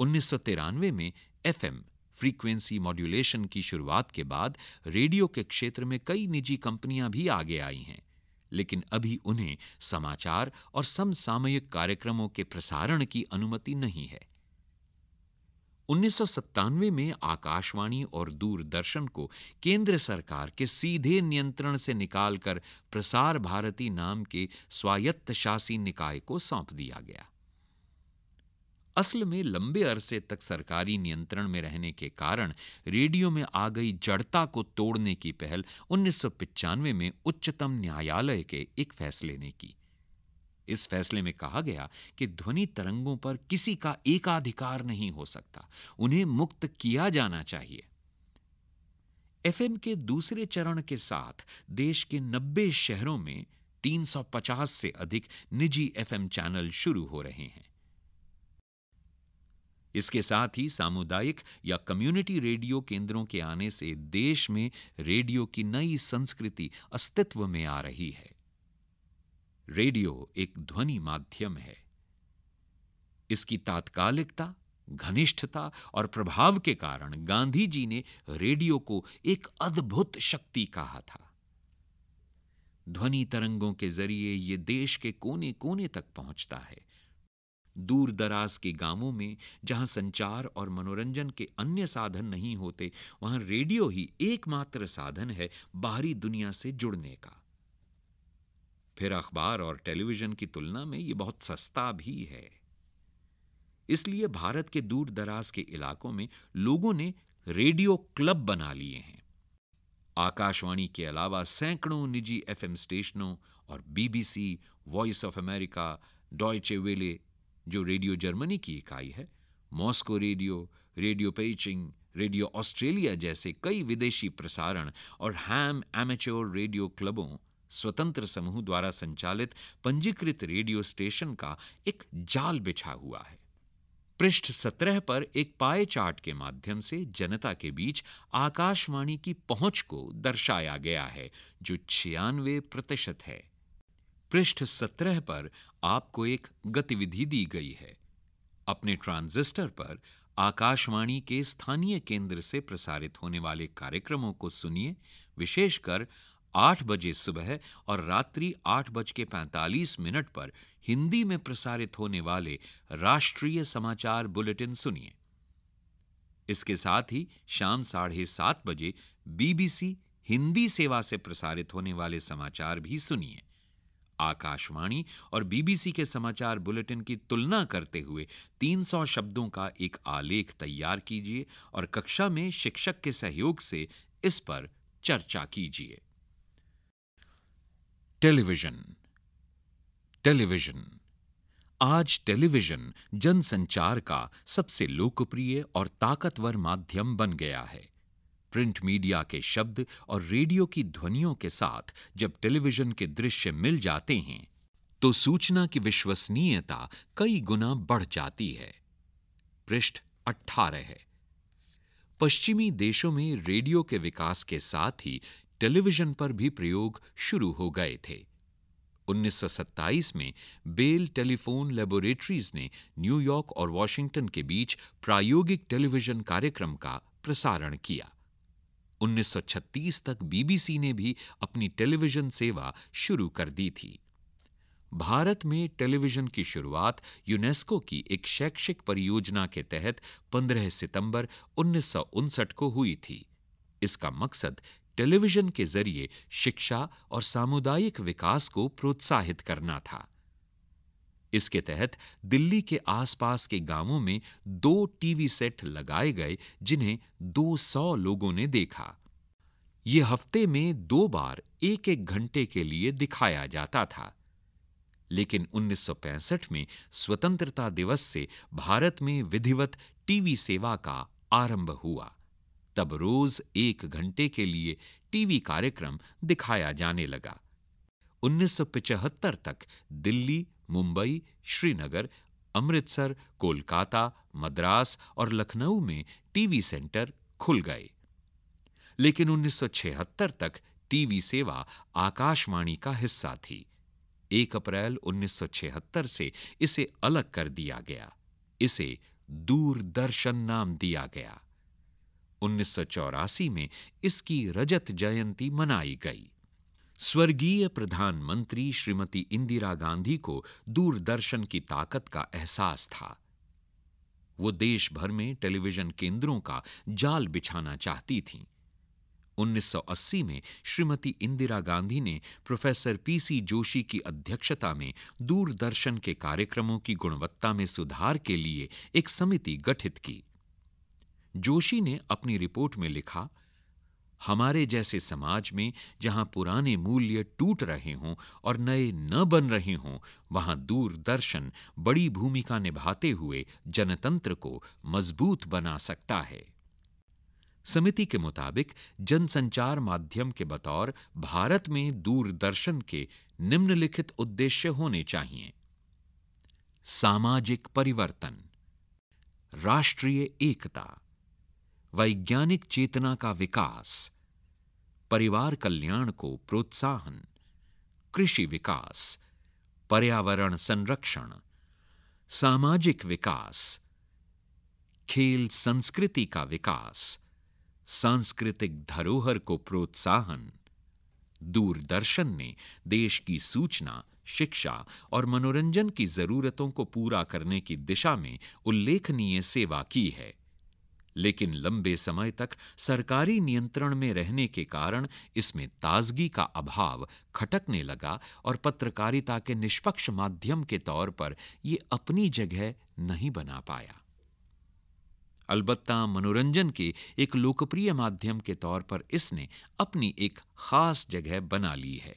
उन्नीस में एफएम फ्रीक्वेंसी मॉड्यूलेशन की शुरुआत के बाद रेडियो के क्षेत्र में कई निजी कंपनियां भी आगे आई हैं लेकिन अभी उन्हें समाचार और समसामयिक कार्यक्रमों के प्रसारण की अनुमति नहीं है उन्नीस में आकाशवाणी और दूरदर्शन को केंद्र सरकार के सीधे नियंत्रण से निकालकर प्रसार भारती नाम के स्वायत्त शासी निकाय को सौंप दिया गया असल में लंबे अरसे तक सरकारी नियंत्रण में रहने के कारण रेडियो में आ गई जड़ता को तोड़ने की पहल उन्नीस में उच्चतम न्यायालय के एक फैसले ने की इस फैसले में कहा गया कि ध्वनि तरंगों पर किसी का एकाधिकार नहीं हो सकता उन्हें मुक्त किया जाना चाहिए एफएम के दूसरे चरण के साथ देश के 90 शहरों में 350 से अधिक निजी एफएम चैनल शुरू हो रहे हैं इसके साथ ही सामुदायिक या कम्युनिटी रेडियो केंद्रों के आने से देश में रेडियो की नई संस्कृति अस्तित्व में आ रही है रेडियो एक ध्वनि माध्यम है इसकी तात्कालिकता घनिष्ठता और प्रभाव के कारण गांधी जी ने रेडियो को एक अद्भुत शक्ति कहा था ध्वनि तरंगों के जरिए ये देश के कोने कोने तक पहुंचता है दूर दराज के गांवों में जहां संचार और मनोरंजन के अन्य साधन नहीं होते वहां रेडियो ही एकमात्र साधन है बाहरी दुनिया से जुड़ने का फिर अखबार और टेलीविज़न की तुलना में ये बहुत सस्ता भी है इसलिए भारत के दूर दराज के इलाकों में लोगों ने रेडियो क्लब बना लिए हैं आकाशवाणी के अलावा सैकड़ों निजी एफएम स्टेशनों और BBC Voice of America Deutsche Welle जो रेडियो जर्मनी की इकाई है Moscow radio radio Peking radio Australia जैसे कई विदेशी प्रसारण और हैम एमेच्योर रेडियो क्लबों स्वतंत्र समूह द्वारा संचालित पंजीकृत रेडियो स्टेशन का एक जाल बिछा हुआ है पृष्ठ सत्रह पर एक पाए चार्ट के माध्यम से जनता के बीच आकाशवाणी की पहुंच को दर्शाया गया है जो छियानवे प्रतिशत है पृष्ठ सत्रह पर आपको एक गतिविधि दी गई है अपने ट्रांजिस्टर पर आकाशवाणी के स्थानीय केंद्र से प्रसारित होने वाले कार्यक्रमों को सुनिए विशेषकर आठ बजे सुबह और रात्रि आठ बज के पैंतालीस मिनट पर हिंदी में प्रसारित होने वाले राष्ट्रीय समाचार बुलेटिन सुनिए इसके साथ ही शाम साढ़े सात बजे बीबीसी हिंदी सेवा से प्रसारित होने वाले समाचार भी सुनिए आकाशवाणी और बीबीसी के समाचार बुलेटिन की तुलना करते हुए 300 शब्दों का एक आलेख तैयार कीजिए और कक्षा में शिक्षक के सहयोग से इस पर चर्चा कीजिए टेलीविजन टेलीविजन आज टेलीविजन जनसंचार का सबसे लोकप्रिय और ताकतवर माध्यम बन गया है प्रिंट मीडिया के शब्द और रेडियो की ध्वनियों के साथ जब टेलीविजन के दृश्य मिल जाते हैं तो सूचना की विश्वसनीयता कई गुना बढ़ जाती है पृष्ठ अठारह है पश्चिमी देशों में रेडियो के विकास के साथ ही टेलीविजन पर भी प्रयोग शुरू हो गए थे 1927 में बेल टेलीफोन लेबोरेटरीज ने न्यूयॉर्क और वॉशिंगटन के बीच प्रायोगिक टेलीविजन कार्यक्रम का प्रसारण किया 1936 तक बीबीसी ने भी अपनी टेलीविजन सेवा शुरू कर दी थी भारत में टेलीविजन की शुरुआत यूनेस्को की एक शैक्षिक परियोजना के तहत 15 सितंबर उन्नीस को हुई थी इसका मकसद टेलीविजन के जरिए शिक्षा और सामुदायिक विकास को प्रोत्साहित करना था इसके तहत दिल्ली के आसपास के गांवों में दो टीवी सेट लगाए गए जिन्हें 200 लोगों ने देखा ये हफ्ते में दो बार एक एक घंटे के लिए दिखाया जाता था लेकिन 1965 में स्वतंत्रता दिवस से भारत में विधिवत टीवी सेवा का आरंभ हुआ तब रोज एक घंटे के लिए टीवी कार्यक्रम दिखाया जाने लगा 1975 तक दिल्ली मुंबई श्रीनगर अमृतसर कोलकाता मद्रास और लखनऊ में टीवी सेंटर खुल गए लेकिन 1976 तक टीवी सेवा आकाशवाणी का हिस्सा थी 1 अप्रैल 1976 से इसे अलग कर दिया गया इसे दूरदर्शन नाम दिया गया उन्नीस में इसकी रजत जयंती मनाई गई स्वर्गीय प्रधानमंत्री श्रीमती इंदिरा गांधी को दूरदर्शन की ताकत का एहसास था वो देश भर में टेलीविजन केंद्रों का जाल बिछाना चाहती थीं 1980 में श्रीमती इंदिरा गांधी ने प्रोफेसर पीसी जोशी की अध्यक्षता में दूरदर्शन के कार्यक्रमों की गुणवत्ता में सुधार के लिए एक समिति गठित की जोशी ने अपनी रिपोर्ट में लिखा हमारे जैसे समाज में जहां पुराने मूल्य टूट रहे हों और नए न बन रहे हों वहां दूरदर्शन बड़ी भूमिका निभाते हुए जनतंत्र को मजबूत बना सकता है समिति के मुताबिक जनसंचार माध्यम के बतौर भारत में दूरदर्शन के निम्नलिखित उद्देश्य होने चाहिए सामाजिक परिवर्तन राष्ट्रीय एकता वैज्ञानिक चेतना का विकास परिवार कल्याण को प्रोत्साहन कृषि विकास पर्यावरण संरक्षण सामाजिक विकास खेल संस्कृति का विकास सांस्कृतिक धरोहर को प्रोत्साहन दूरदर्शन ने देश की सूचना शिक्षा और मनोरंजन की जरूरतों को पूरा करने की दिशा में उल्लेखनीय सेवा की है लेकिन लंबे समय तक सरकारी नियंत्रण में रहने के कारण इसमें ताजगी का अभाव खटकने लगा और पत्रकारिता के निष्पक्ष माध्यम के तौर पर यह अपनी जगह नहीं बना पाया अलबत्ता मनोरंजन के एक लोकप्रिय माध्यम के तौर पर इसने अपनी एक खास जगह बना ली है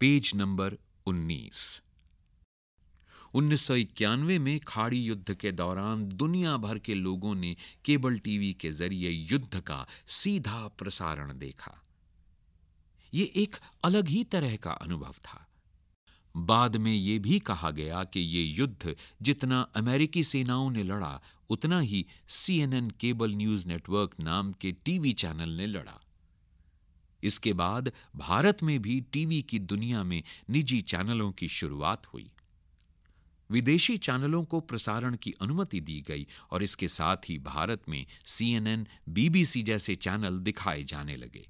पेज नंबर 19 उन्नीस में खाड़ी युद्ध के दौरान दुनिया भर के लोगों ने केबल टीवी के जरिए युद्ध का सीधा प्रसारण देखा ये एक अलग ही तरह का अनुभव था बाद में ये भी कहा गया कि ये युद्ध जितना अमेरिकी सेनाओं ने लड़ा उतना ही सीएनएन केबल न्यूज नेटवर्क नाम के टीवी चैनल ने लड़ा इसके बाद भारत में भी टीवी की दुनिया में निजी चैनलों की शुरुआत हुई विदेशी चैनलों को प्रसारण की अनुमति दी गई और इसके साथ ही भारत में सीएनएन, बीबीसी जैसे चैनल दिखाए जाने लगे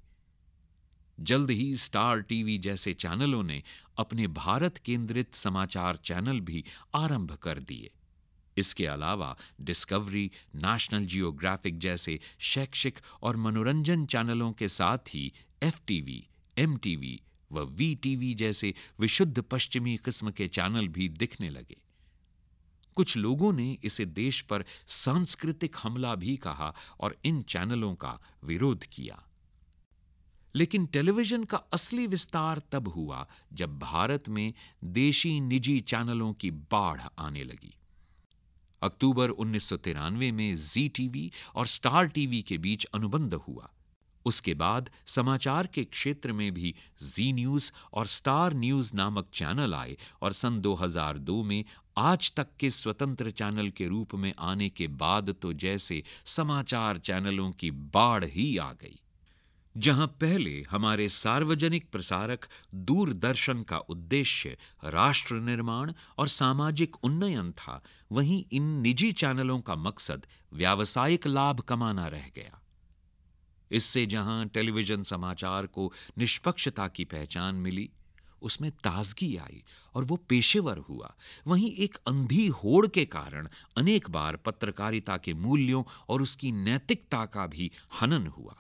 जल्द ही स्टार टीवी जैसे चैनलों ने अपने भारत केंद्रित समाचार चैनल भी आरंभ कर दिए इसके अलावा डिस्कवरी नेशनल जियोग्राफिक जैसे शैक्षिक और मनोरंजन चैनलों के साथ ही एफ टीवी एम टीवी व वी टीवी जैसे विशुद्ध पश्चिमी किस्म के चैनल भी दिखने लगे कुछ लोगों ने इसे देश पर सांस्कृतिक हमला भी कहा और इन चैनलों का विरोध किया लेकिन टेलीविजन का असली विस्तार तब हुआ जब भारत में देशी निजी चैनलों की बाढ़ आने लगी अक्टूबर उन्नीस में जी टीवी और स्टार टीवी के बीच अनुबंध हुआ उसके बाद समाचार के क्षेत्र में भी जी न्यूज़ और स्टार न्यूज़ नामक चैनल आए और सन 2002 में आज तक के स्वतंत्र चैनल के रूप में आने के बाद तो जैसे समाचार चैनलों की बाढ़ ही आ गई जहां पहले हमारे सार्वजनिक प्रसारक दूरदर्शन का उद्देश्य राष्ट्र निर्माण और सामाजिक उन्नयन था वहीं इन निजी चैनलों का मकसद व्यावसायिक लाभ कमाना रह गया इससे जहां टेलीविजन समाचार को निष्पक्षता की पहचान मिली उसमें ताजगी आई और वो पेशेवर हुआ वहीं एक अंधी होड़ के कारण अनेक बार पत्रकारिता के मूल्यों और उसकी नैतिकता का भी हनन हुआ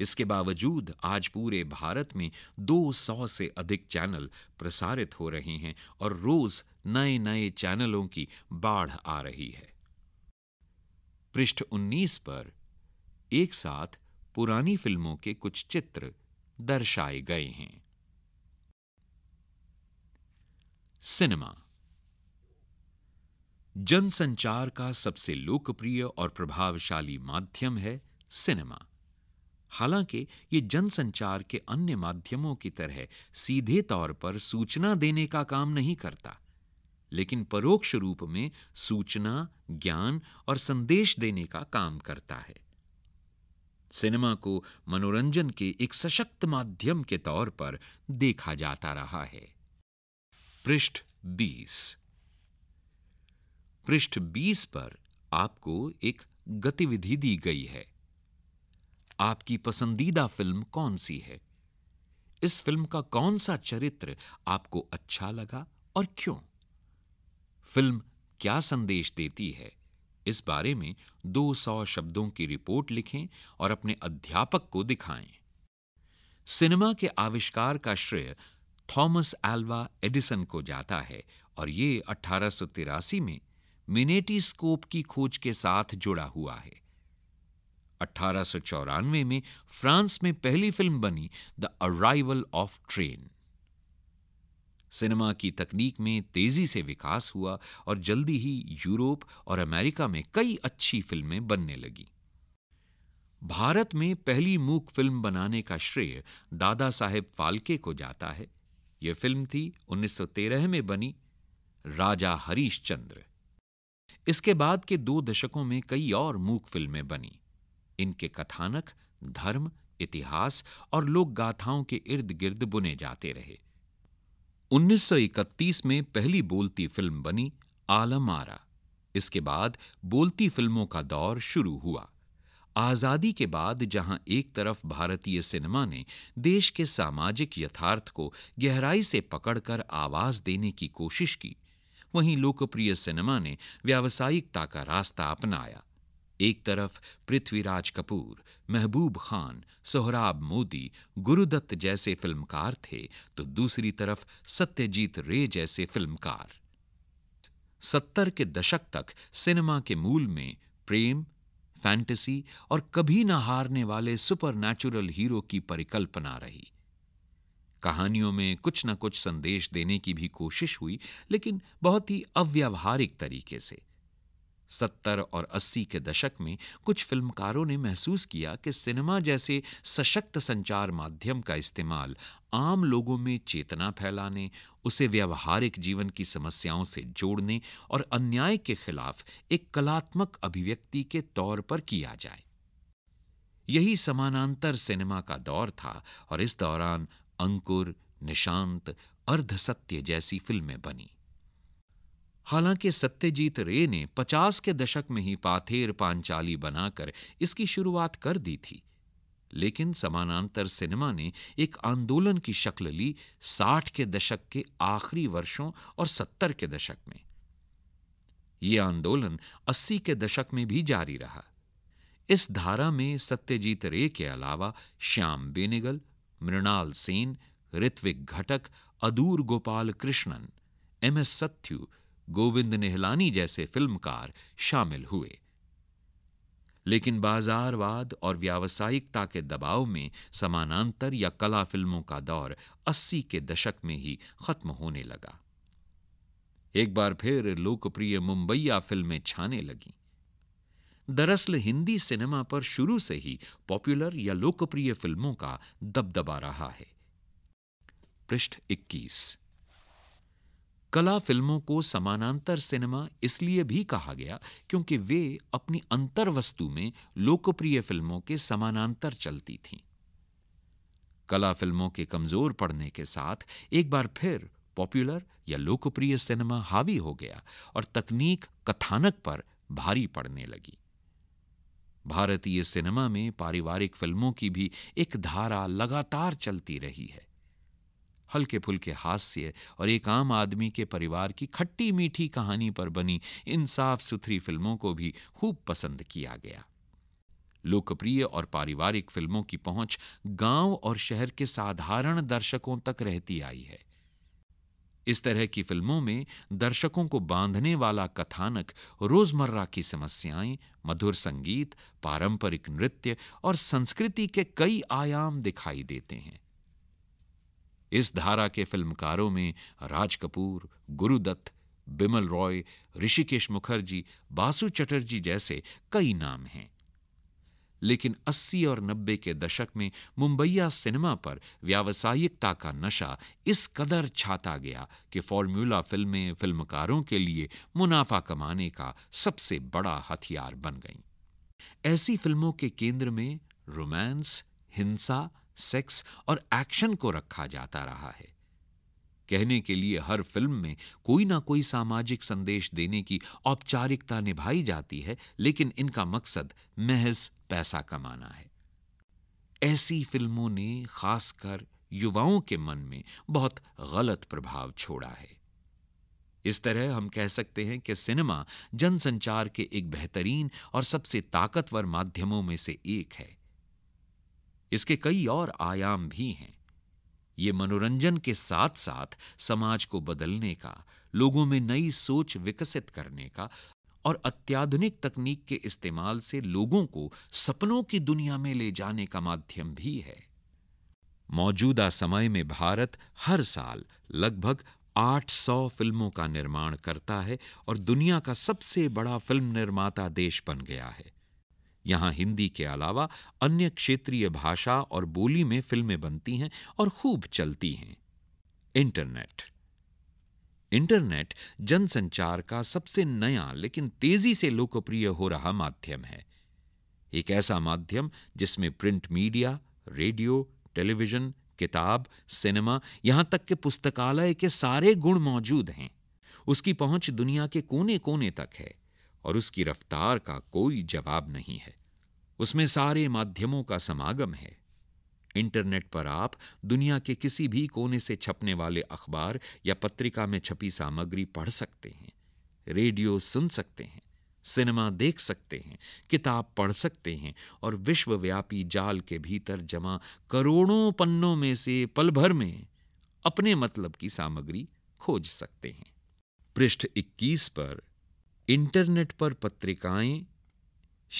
इसके बावजूद आज पूरे भारत में 200 से अधिक चैनल प्रसारित हो रहे हैं और रोज नए नए चैनलों की बाढ़ आ रही है पृष्ठ 19 पर एक साथ पुरानी फिल्मों के कुछ चित्र दर्शाए गए हैं सिनेमा जनसंचार का सबसे लोकप्रिय और प्रभावशाली माध्यम है सिनेमा हालांकि ये जनसंचार के अन्य माध्यमों की तरह सीधे तौर पर सूचना देने का काम नहीं करता लेकिन परोक्ष रूप में सूचना ज्ञान और संदेश देने का काम करता है सिनेमा को मनोरंजन के एक सशक्त माध्यम के तौर पर देखा जाता रहा है पृष्ठ बीस पृष्ठ बीस पर आपको एक गतिविधि दी गई है आपकी पसंदीदा फिल्म कौन सी है इस फिल्म का कौन सा चरित्र आपको अच्छा लगा और क्यों फिल्म क्या संदेश देती है इस बारे में 200 शब्दों की रिपोर्ट लिखें और अपने अध्यापक को दिखाएं सिनेमा के आविष्कार का श्रेय थॉमस एल्वा एडिसन को जाता है और ये अठारह में मिनेटी स्कोप की खोज के साथ जुड़ा हुआ है अठारह में फ्रांस में पहली फिल्म बनी the arrival of train cinema की तकनीक में तेजी से विकास हुआ और जल्दी ही यूरोप और अमेरिका में कई अच्छी फिल्में बनने लगी भारत में पहली मूक फिल्म बनाने का श्रेय दादा साहेब फाल्के को जाता है यह फिल्म थी 1913 में बनी राजा हरीशचंद्र इसके बाद के दो दशकों में कई और मूक फिल्में बनी इनके कथानक धर्म इतिहास और लोक गाथाओं के इर्द गिर्द बुने जाते रहे 1931 में पहली बोलती फिल्म बनी आलम आरा इसके बाद बोलती फिल्मों का दौर शुरू हुआ आज़ादी के बाद जहां एक तरफ भारतीय सिनेमा ने देश के सामाजिक यथार्थ को गहराई से पकड़कर आवाज देने की कोशिश की वहीं लोकप्रिय सिनेमा ने व्यावसायिकता का रास्ता अपनाया एक तरफ पृथ्वीराज कपूर महबूब खान सोहराब मोदी गुरुदत्त जैसे फिल्मकार थे तो दूसरी तरफ सत्यजीत रे जैसे फिल्मकार सत्तर के दशक तक सिनेमा के मूल में प्रेम फैंटेसी और कभी न हारने वाले नेचुरल हीरो की परिकल्पना रही कहानियों में कुछ न कुछ संदेश देने की भी कोशिश हुई लेकिन बहुत ही अव्यवहारिक तरीके से सत्तर और अस्सी के दशक में कुछ फिल्मकारों ने महसूस किया कि सिनेमा जैसे सशक्त संचार माध्यम का इस्तेमाल आम लोगों में चेतना फैलाने उसे व्यवहारिक जीवन की समस्याओं से जोड़ने और अन्याय के खिलाफ एक कलात्मक अभिव्यक्ति के तौर पर किया जाए यही समानांतर सिनेमा का दौर था और इस दौरान अंकुर निशांत अर्धसत्य जैसी फिल्में बनी हालांकि सत्यजीत रे ने 50 के दशक में ही पाथेर पांचाली बनाकर इसकी शुरुआत कर दी थी लेकिन समानांतर सिनेमा ने एक आंदोलन की शक्ल ली 60 के दशक के आखिरी वर्षों और 70 के दशक में ये आंदोलन 80 के दशक में भी जारी रहा इस धारा में सत्यजीत रे के अलावा Shyam Benegal Mrinal Sen Ritwik Ghatak Adoor Gopalakrishnan M S Sathyu Govind Nihalani जैसे फिल्मकार शामिल हुए लेकिन बाजारवाद और व्यावसायिकता के दबाव में समानांतर या कला फिल्मों का दौर 80 के दशक में ही खत्म होने लगा एक बार फिर लोकप्रिय मुंबईया फिल्में छाने लगीं दरअसल हिंदी सिनेमा पर शुरू से ही पॉपुलर या लोकप्रिय फिल्मों का दबदबा रहा है पृष्ठ इक्कीस कला फिल्मों को समानांतर सिनेमा इसलिए भी कहा गया क्योंकि वे अपनी वस्तु में लोकप्रिय फिल्मों के समानांतर चलती थीं कला फिल्मों के कमजोर पड़ने के साथ एक बार फिर पॉपुलर या लोकप्रिय सिनेमा हावी हो गया और तकनीक कथानक पर भारी पड़ने लगी भारतीय सिनेमा में पारिवारिक फिल्मों की भी एक धारा लगातार चलती रही है हल्के फुल्के हास्य और एक आम आदमी के परिवार की खट्टी मीठी कहानी पर बनी इन साफ सुथरी फिल्मों को भी खूब पसंद किया गया लोकप्रिय और पारिवारिक फिल्मों की पहुंच गांव और शहर के साधारण दर्शकों तक रहती आई है इस तरह की फिल्मों में दर्शकों को बांधने वाला कथानक रोजमर्रा की समस्याएं मधुर संगीत पारंपरिक नृत्य और संस्कृति के कई आयाम दिखाई देते हैं इस धारा के फिल्मकारों में राज कपूर गुरुदत्त बिमल रॉय ऋषिकेश मुखर्जी बासु चटर्जी जैसे कई नाम हैं लेकिन 80 और 90 के दशक में मुंबईया सिनेमा पर व्यावसायिकता का नशा इस कदर छाता गया कि फॉर्मूला फिल्में फिल्मकारों के लिए मुनाफा कमाने का सबसे बड़ा हथियार बन गईं। ऐसी फिल्मों के केंद्र में रोमांस हिंसा सेक्स और एक्शन को रखा जाता रहा है कहने के लिए हर फिल्म में कोई ना कोई सामाजिक संदेश देने की औपचारिकता निभाई जाती है लेकिन इनका मकसद महज पैसा कमाना है ऐसी फिल्मों ने खासकर युवाओं के मन में बहुत गलत प्रभाव छोड़ा है इस तरह हम कह सकते हैं कि सिनेमा जनसंचार के एक बेहतरीन और सबसे ताकतवर माध्यमों में से एक है इसके कई और आयाम भी हैं ये मनोरंजन के साथ साथ समाज को बदलने का लोगों में नई सोच विकसित करने का और अत्याधुनिक तकनीक के इस्तेमाल से लोगों को सपनों की दुनिया में ले जाने का माध्यम भी है मौजूदा समय में भारत हर साल लगभग 800 फिल्मों का निर्माण करता है और दुनिया का सबसे बड़ा फिल्म निर्माता देश बन गया है यहाँ हिंदी के अलावा अन्य क्षेत्रीय भाषा और बोली में फिल्में बनती हैं और खूब चलती हैं इंटरनेट इंटरनेट जनसंचार का सबसे नया लेकिन तेजी से लोकप्रिय हो रहा माध्यम है एक ऐसा माध्यम जिसमें प्रिंट मीडिया रेडियो टेलीविजन किताब सिनेमा यहां तक के पुस्तकालय के सारे गुण मौजूद हैं उसकी पहुंच दुनिया के कोने कोने तक है और उसकी रफ्तार का कोई जवाब नहीं है उसमें सारे माध्यमों का समागम है इंटरनेट पर आप दुनिया के किसी भी कोने से छपने वाले अखबार या पत्रिका में छपी सामग्री पढ़ सकते हैं रेडियो सुन सकते हैं सिनेमा देख सकते हैं किताब पढ़ सकते हैं और विश्वव्यापी जाल के भीतर जमा करोड़ों पन्नों में से पल भर में अपने मतलब की सामग्री खोज सकते हैं पृष्ठ 21 पर इंटरनेट पर पत्रिकाएं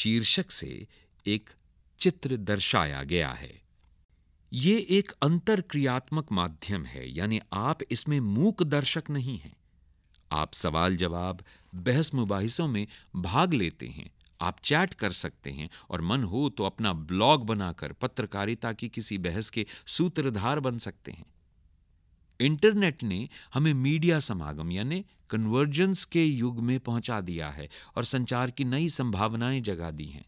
शीर्षक से एक चित्र दर्शाया गया है ये एक अंतर क्रियात्मक माध्यम है यानी आप इसमें मूक दर्शक नहीं हैं आप सवाल जवाब बहस मुबाहिसों में भाग लेते हैं आप चैट कर सकते हैं और मन हो तो अपना ब्लॉग बनाकर पत्रकारिता की किसी बहस के सूत्रधार बन सकते हैं इंटरनेट ने हमें मीडिया समागम यानी कन्वर्जेंस के युग में पहुंचा दिया है और संचार की नई संभावनाएं जगा दी हैं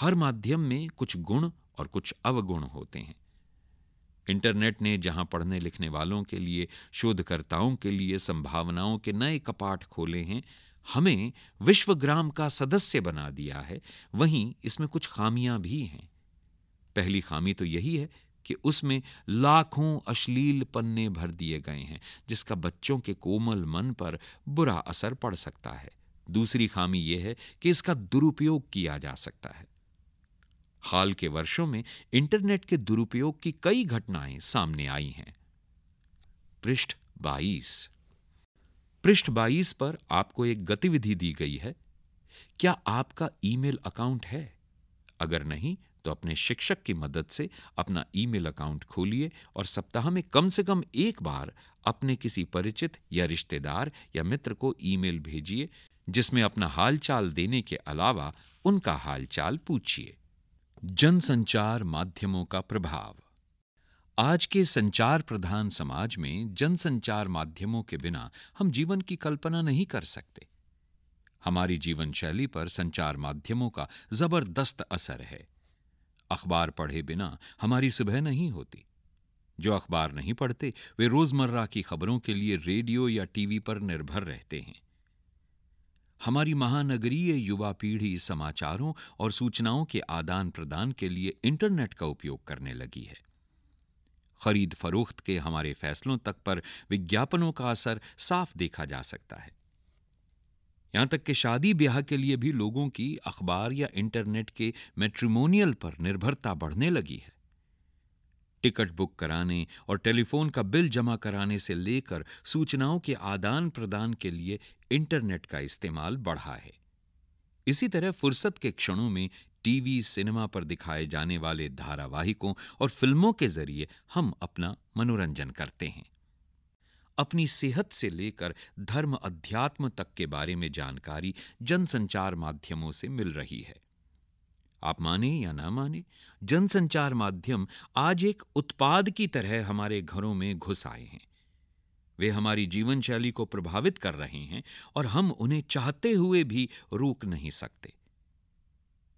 हर माध्यम में कुछ गुण और कुछ अवगुण होते हैं इंटरनेट ने जहां पढ़ने लिखने वालों के लिए शोधकर्ताओं के लिए संभावनाओं के नए कपाट खोले हैं हमें विश्वग्राम का सदस्य बना दिया है वहीं इसमें कुछ खामियां भी हैं पहली खामी तो यही है कि उसमें लाखों अश्लील पन्ने भर दिए गए हैं जिसका बच्चों के कोमल मन पर बुरा असर पड़ सकता है दूसरी खामी यह है कि इसका दुरुपयोग किया जा सकता है हाल के वर्षों में इंटरनेट के दुरुपयोग की कई घटनाएं सामने आई हैं पृष्ठ बाईस पृष्ठ बाईस पर आपको एक गतिविधि दी गई है क्या आपका ईमेल अकाउंट है अगर नहीं तो अपने शिक्षक की मदद से अपना ईमेल अकाउंट खोलिए और सप्ताह में कम से कम एक बार अपने किसी परिचित या रिश्तेदार या मित्र को ईमेल भेजिए जिसमें अपना हालचाल देने के अलावा उनका हालचाल पूछिए जनसंचार माध्यमों का प्रभाव आज के संचार प्रधान समाज में जनसंचार माध्यमों के बिना हम जीवन की कल्पना नहीं कर सकते हमारी जीवन शैली पर संचार माध्यमों का जबरदस्त असर है अखबार पढ़े बिना हमारी सुबह नहीं होती जो अखबार नहीं पढ़ते वे रोजमर्रा की खबरों के लिए रेडियो या टीवी पर निर्भर रहते हैं हमारी महानगरीय युवा पीढ़ी समाचारों और सूचनाओं के आदान प्रदान के लिए इंटरनेट का उपयोग करने लगी है खरीद फरोख्त के हमारे फैसलों तक पर विज्ञापनों का असर साफ देखा जा सकता है यहाँ तक कि शादी ब्याह के लिए भी लोगों की अखबार या इंटरनेट के मैट्रिमोनियल पर निर्भरता बढ़ने लगी है टिकट बुक कराने और टेलीफोन का बिल जमा कराने से लेकर सूचनाओं के आदान प्रदान के लिए इंटरनेट का इस्तेमाल बढ़ा है इसी तरह फुर्सत के क्षणों में टीवी सिनेमा पर दिखाए जाने वाले धारावाहिकों और फिल्मों के जरिए हम अपना मनोरंजन करते हैं अपनी सेहत से लेकर धर्म अध्यात्म तक के बारे में जानकारी जनसंचार माध्यमों से मिल रही है आप माने या ना माने जनसंचार माध्यम आज एक उत्पाद की तरह हमारे घरों में घुस आए हैं वे हमारी जीवन शैली को प्रभावित कर रहे हैं और हम उन्हें चाहते हुए भी रोक नहीं सकते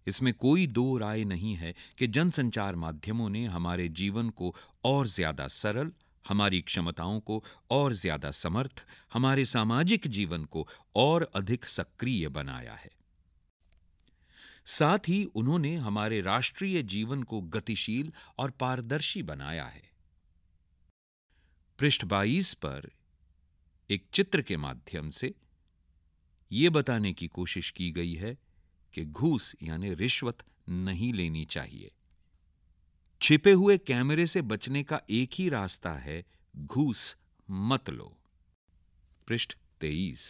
इसमें कोई दो राय नहीं है कि जनसंचार माध्यमों ने हमारे जीवन को और ज्यादा सरल हमारी क्षमताओं को और ज्यादा समर्थ हमारे सामाजिक जीवन को और अधिक सक्रिय बनाया है साथ ही उन्होंने हमारे राष्ट्रीय जीवन को गतिशील और पारदर्शी बनाया है पृष्ठ 22 पर एक चित्र के माध्यम से ये बताने की कोशिश की गई है कि घूस यानी रिश्वत नहीं लेनी चाहिए छिपे हुए कैमरे से बचने का एक ही रास्ता है घूस मत लो पृष्ठ तेईस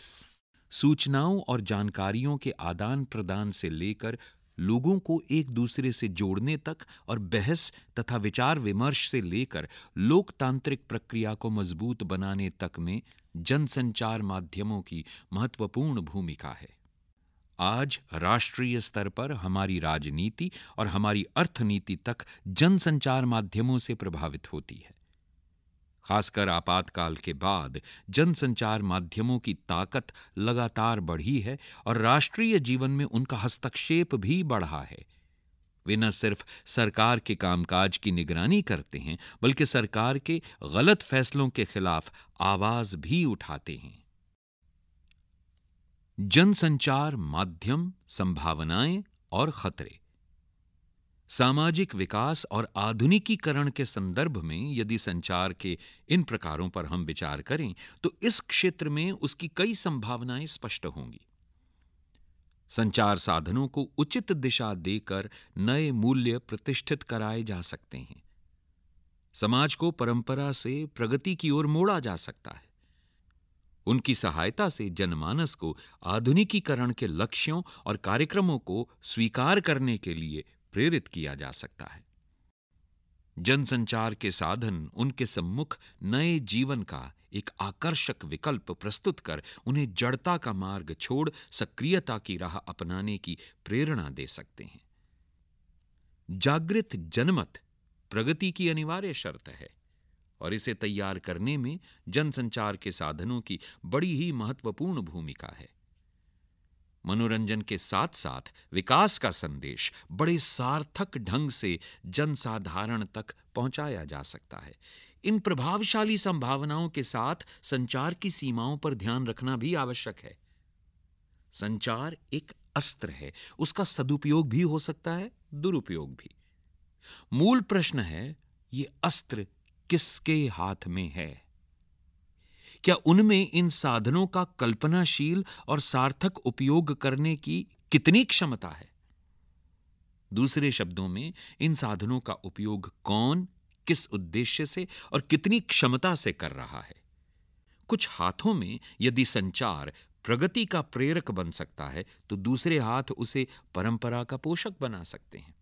सूचनाओं और जानकारियों के आदान प्रदान से लेकर लोगों को एक दूसरे से जोड़ने तक और बहस तथा विचार विमर्श से लेकर लोकतांत्रिक प्रक्रिया को मजबूत बनाने तक में जनसंचार माध्यमों की महत्वपूर्ण भूमिका है आज राष्ट्रीय स्तर पर हमारी राजनीति और हमारी अर्थनीति तक जनसंचार माध्यमों से प्रभावित होती है खासकर आपातकाल के बाद जनसंचार माध्यमों की ताकत लगातार बढ़ी है और राष्ट्रीय जीवन में उनका हस्तक्षेप भी बढ़ा है वे न सिर्फ सरकार के कामकाज की निगरानी करते हैं बल्कि सरकार के गलत फैसलों के खिलाफ आवाज भी उठाते हैं जनसंचार माध्यम संभावनाएं और खतरे सामाजिक विकास और आधुनिकीकरण के संदर्भ में यदि संचार के इन प्रकारों पर हम विचार करें तो इस क्षेत्र में उसकी कई संभावनाएं स्पष्ट होंगी संचार साधनों को उचित दिशा देकर नए मूल्य प्रतिष्ठित कराए जा सकते हैं समाज को परंपरा से प्रगति की ओर मोड़ा जा सकता है उनकी सहायता से जनमानस को आधुनिकीकरण के लक्ष्यों और कार्यक्रमों को स्वीकार करने के लिए प्रेरित किया जा सकता है जनसंचार के साधन उनके सम्मुख नए जीवन का एक आकर्षक विकल्प प्रस्तुत कर उन्हें जड़ता का मार्ग छोड़ सक्रियता की राह अपनाने की प्रेरणा दे सकते हैं जागृत जनमत प्रगति की अनिवार्य शर्त है और इसे तैयार करने में जनसंचार के साधनों की बड़ी ही महत्वपूर्ण भूमिका है मनोरंजन के साथ साथ विकास का संदेश बड़े सार्थक ढंग से जनसाधारण तक पहुंचाया जा सकता है इन प्रभावशाली संभावनाओं के साथ संचार की सीमाओं पर ध्यान रखना भी आवश्यक है संचार एक अस्त्र है उसका सदुपयोग भी हो सकता है दुरुपयोग भी मूल प्रश्न है ये अस्त्र किसके हाथ में है क्या उनमें इन साधनों का कल्पनाशील और सार्थक उपयोग करने की कितनी क्षमता है दूसरे शब्दों में इन साधनों का उपयोग कौन किस उद्देश्य से और कितनी क्षमता से कर रहा है कुछ हाथों में यदि संचार प्रगति का प्रेरक बन सकता है तो दूसरे हाथ उसे परंपरा का पोषक बना सकते हैं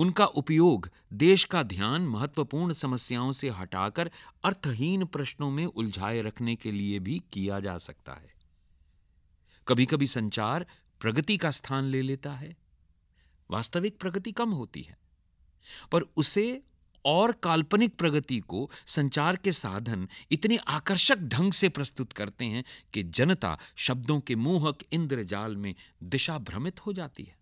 उनका उपयोग देश का ध्यान महत्वपूर्ण समस्याओं से हटाकर अर्थहीन प्रश्नों में उलझाए रखने के लिए भी किया जा सकता है कभी कभी संचार प्रगति का स्थान ले लेता है वास्तविक प्रगति कम होती है पर उसे और काल्पनिक प्रगति को संचार के साधन इतने आकर्षक ढंग से प्रस्तुत करते हैं कि जनता शब्दों के मोहक इंद्रजाल में दिशा भ्रमित हो जाती है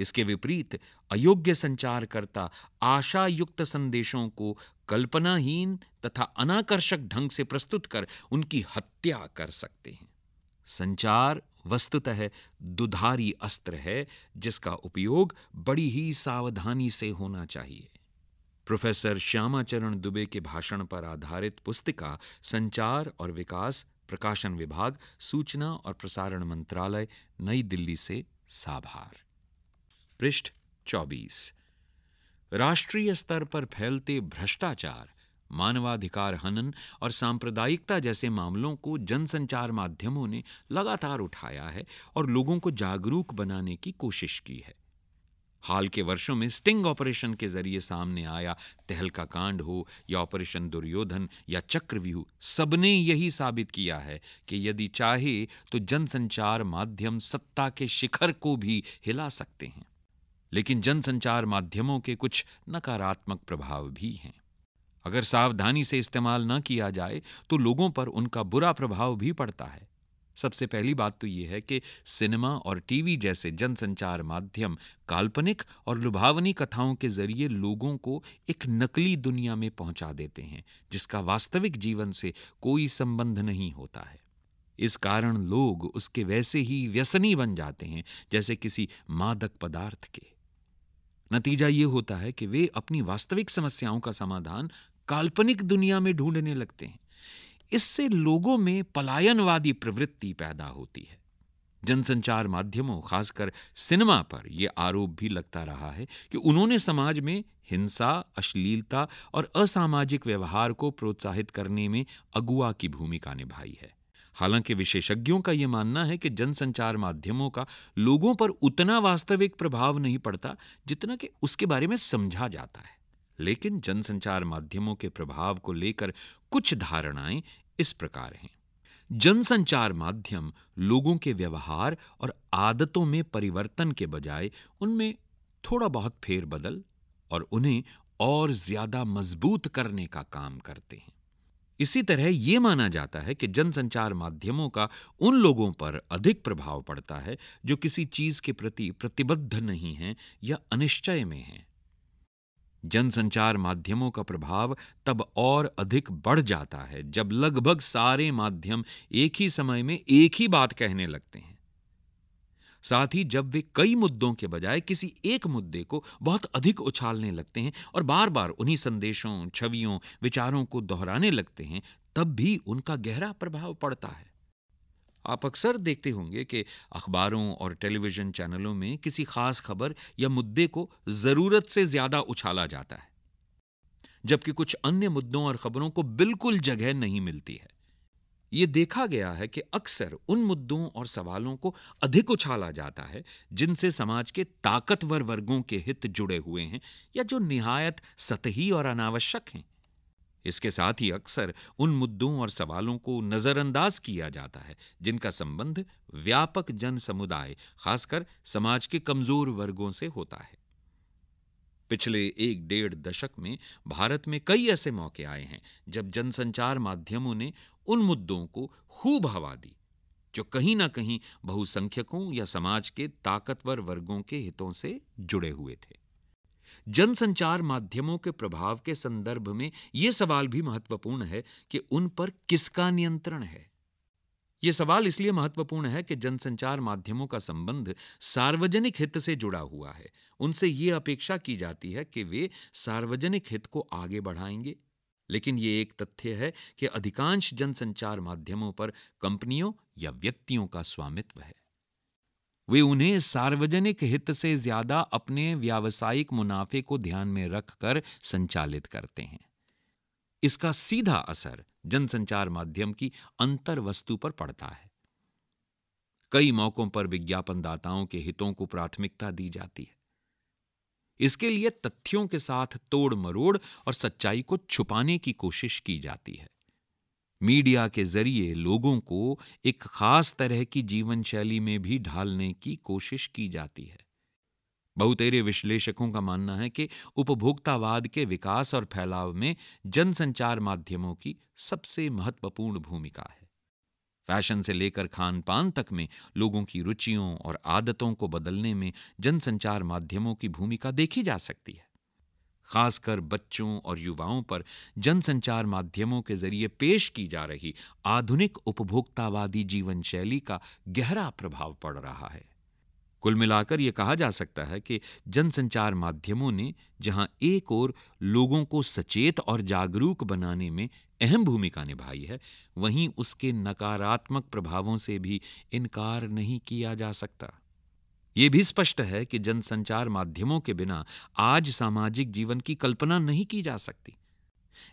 इसके विपरीत अयोग्य संचारकर्ता युक्त संदेशों को कल्पनाहीन तथा अनाकर्षक ढंग से प्रस्तुत कर उनकी हत्या कर सकते हैं संचार वस्तुतः दुधारी अस्त्र है जिसका उपयोग बड़ी ही सावधानी से होना चाहिए प्रोफेसर श्यामाचरण दुबे के भाषण पर आधारित पुस्तिका संचार और विकास प्रकाशन विभाग सूचना और प्रसारण मंत्रालय नई दिल्ली से साभार पृष्ठ 24 राष्ट्रीय स्तर पर फैलते भ्रष्टाचार मानवाधिकार हनन और सांप्रदायिकता जैसे मामलों को जनसंचार माध्यमों ने लगातार उठाया है और लोगों को जागरूक बनाने की कोशिश की है हाल के वर्षों में स्टिंग ऑपरेशन के जरिए सामने आया तहलका कांड हो या ऑपरेशन दुर्योधन या चक्रव्यूह सबने यही साबित किया है कि यदि चाहे तो जनसंचार माध्यम सत्ता के शिखर को भी हिला सकते हैं लेकिन जनसंचार माध्यमों के कुछ नकारात्मक प्रभाव भी हैं अगर सावधानी से इस्तेमाल न किया जाए तो लोगों पर उनका बुरा प्रभाव भी पड़ता है सबसे पहली बात तो यह है कि सिनेमा और टीवी जैसे जनसंचार माध्यम काल्पनिक और लुभावनी कथाओं के जरिए लोगों को एक नकली दुनिया में पहुंचा देते हैं जिसका वास्तविक जीवन से कोई संबंध नहीं होता है इस कारण लोग उसके वैसे ही व्यसनी बन जाते हैं जैसे किसी मादक पदार्थ के नतीजा ये होता है कि वे अपनी वास्तविक समस्याओं का समाधान काल्पनिक दुनिया में ढूंढने लगते हैं इससे लोगों में पलायनवादी प्रवृत्ति पैदा होती है जनसंचार माध्यमों खासकर सिनेमा पर यह आरोप भी लगता रहा है कि उन्होंने समाज में हिंसा अश्लीलता और असामाजिक व्यवहार को प्रोत्साहित करने में अगुआ की भूमिका निभाई है हालांकि विशेषज्ञों का यह मानना है कि जनसंचार माध्यमों का लोगों पर उतना वास्तविक प्रभाव नहीं पड़ता जितना कि उसके बारे में समझा जाता है लेकिन जनसंचार माध्यमों के प्रभाव को लेकर कुछ धारणाएं इस प्रकार हैं जनसंचार माध्यम लोगों के व्यवहार और आदतों में परिवर्तन के बजाय उनमें थोड़ा बहुत फेरबदल और उन्हें और ज्यादा मजबूत करने का काम करते हैं इसी तरह ये माना जाता है कि जनसंचार माध्यमों का उन लोगों पर अधिक प्रभाव पड़ता है जो किसी चीज के प्रति प्रतिबद्ध नहीं हैं या अनिश्चय में हैं जनसंचार माध्यमों का प्रभाव तब और अधिक बढ़ जाता है जब लगभग सारे माध्यम एक ही समय में एक ही बात कहने लगते हैं साथ ही जब वे कई मुद्दों के बजाय किसी एक मुद्दे को बहुत अधिक उछालने लगते हैं और बार बार उन्हीं संदेशों छवियों विचारों को दोहराने लगते हैं तब भी उनका गहरा प्रभाव पड़ता है आप अक्सर देखते होंगे कि अखबारों और टेलीविजन चैनलों में किसी खास खबर या मुद्दे को ज़रूरत से ज़्यादा उछाला जाता है जबकि कुछ अन्य मुद्दों और खबरों को बिल्कुल जगह नहीं मिलती है ये देखा गया है कि अक्सर उन मुद्दों और सवालों को अधिक उछाला जाता है जिनसे समाज के ताकतवर वर्गों के हित जुड़े हुए हैं या जो निहायत सतही और अनावश्यक हैं इसके साथ ही अक्सर उन मुद्दों और सवालों को नज़रअंदाज किया जाता है जिनका संबंध व्यापक जन समुदाय खासकर समाज के कमज़ोर वर्गों से होता है पिछले एक डेढ़ दशक में भारत में कई ऐसे मौके आए हैं जब जनसंचार माध्यमों ने उन मुद्दों को खूब हवा दी जो कहीं ना कहीं बहुसंख्यकों या समाज के ताकतवर वर्गों के हितों से जुड़े हुए थे जनसंचार माध्यमों के प्रभाव के संदर्भ में यह सवाल भी महत्वपूर्ण है कि उन पर किसका नियंत्रण है ये सवाल इसलिए महत्वपूर्ण है कि जनसंचार माध्यमों का संबंध सार्वजनिक हित से जुड़ा हुआ है उनसे ये अपेक्षा की जाती है कि वे सार्वजनिक हित को आगे बढ़ाएंगे लेकिन ये एक तथ्य है कि अधिकांश जनसंचार माध्यमों पर कंपनियों या व्यक्तियों का स्वामित्व है वे उन्हें सार्वजनिक हित से ज्यादा अपने व्यावसायिक मुनाफे को ध्यान में रखकर संचालित करते हैं इसका सीधा असर जनसंचार माध्यम की अंतर वस्तु पर पड़ता है कई मौकों पर विज्ञापनदाताओं के हितों को प्राथमिकता दी जाती है इसके लिए तथ्यों के साथ तोड़ मरोड़ और सच्चाई को छुपाने की कोशिश की जाती है मीडिया के जरिए लोगों को एक खास तरह की जीवन शैली में भी ढालने की कोशिश की जाती है बहुतेरे विश्लेषकों का मानना है कि उपभोक्तावाद के विकास और फैलाव में जनसंचार माध्यमों की सबसे महत्वपूर्ण भूमिका है फैशन से लेकर खान पान तक में लोगों की रुचियों और आदतों को बदलने में जनसंचार माध्यमों की भूमिका देखी जा सकती है खासकर बच्चों और युवाओं पर जनसंचार माध्यमों के जरिए पेश की जा रही आधुनिक उपभोक्तावादी जीवन शैली का गहरा प्रभाव पड़ रहा है कुल मिलाकर यह कहा जा सकता है कि जनसंचार माध्यमों ने जहां एक ओर लोगों को सचेत और जागरूक बनाने में अहम भूमिका निभाई है वहीं उसके नकारात्मक प्रभावों से भी इनकार नहीं किया जा सकता ये भी स्पष्ट है कि जनसंचार माध्यमों के बिना आज सामाजिक जीवन की कल्पना नहीं की जा सकती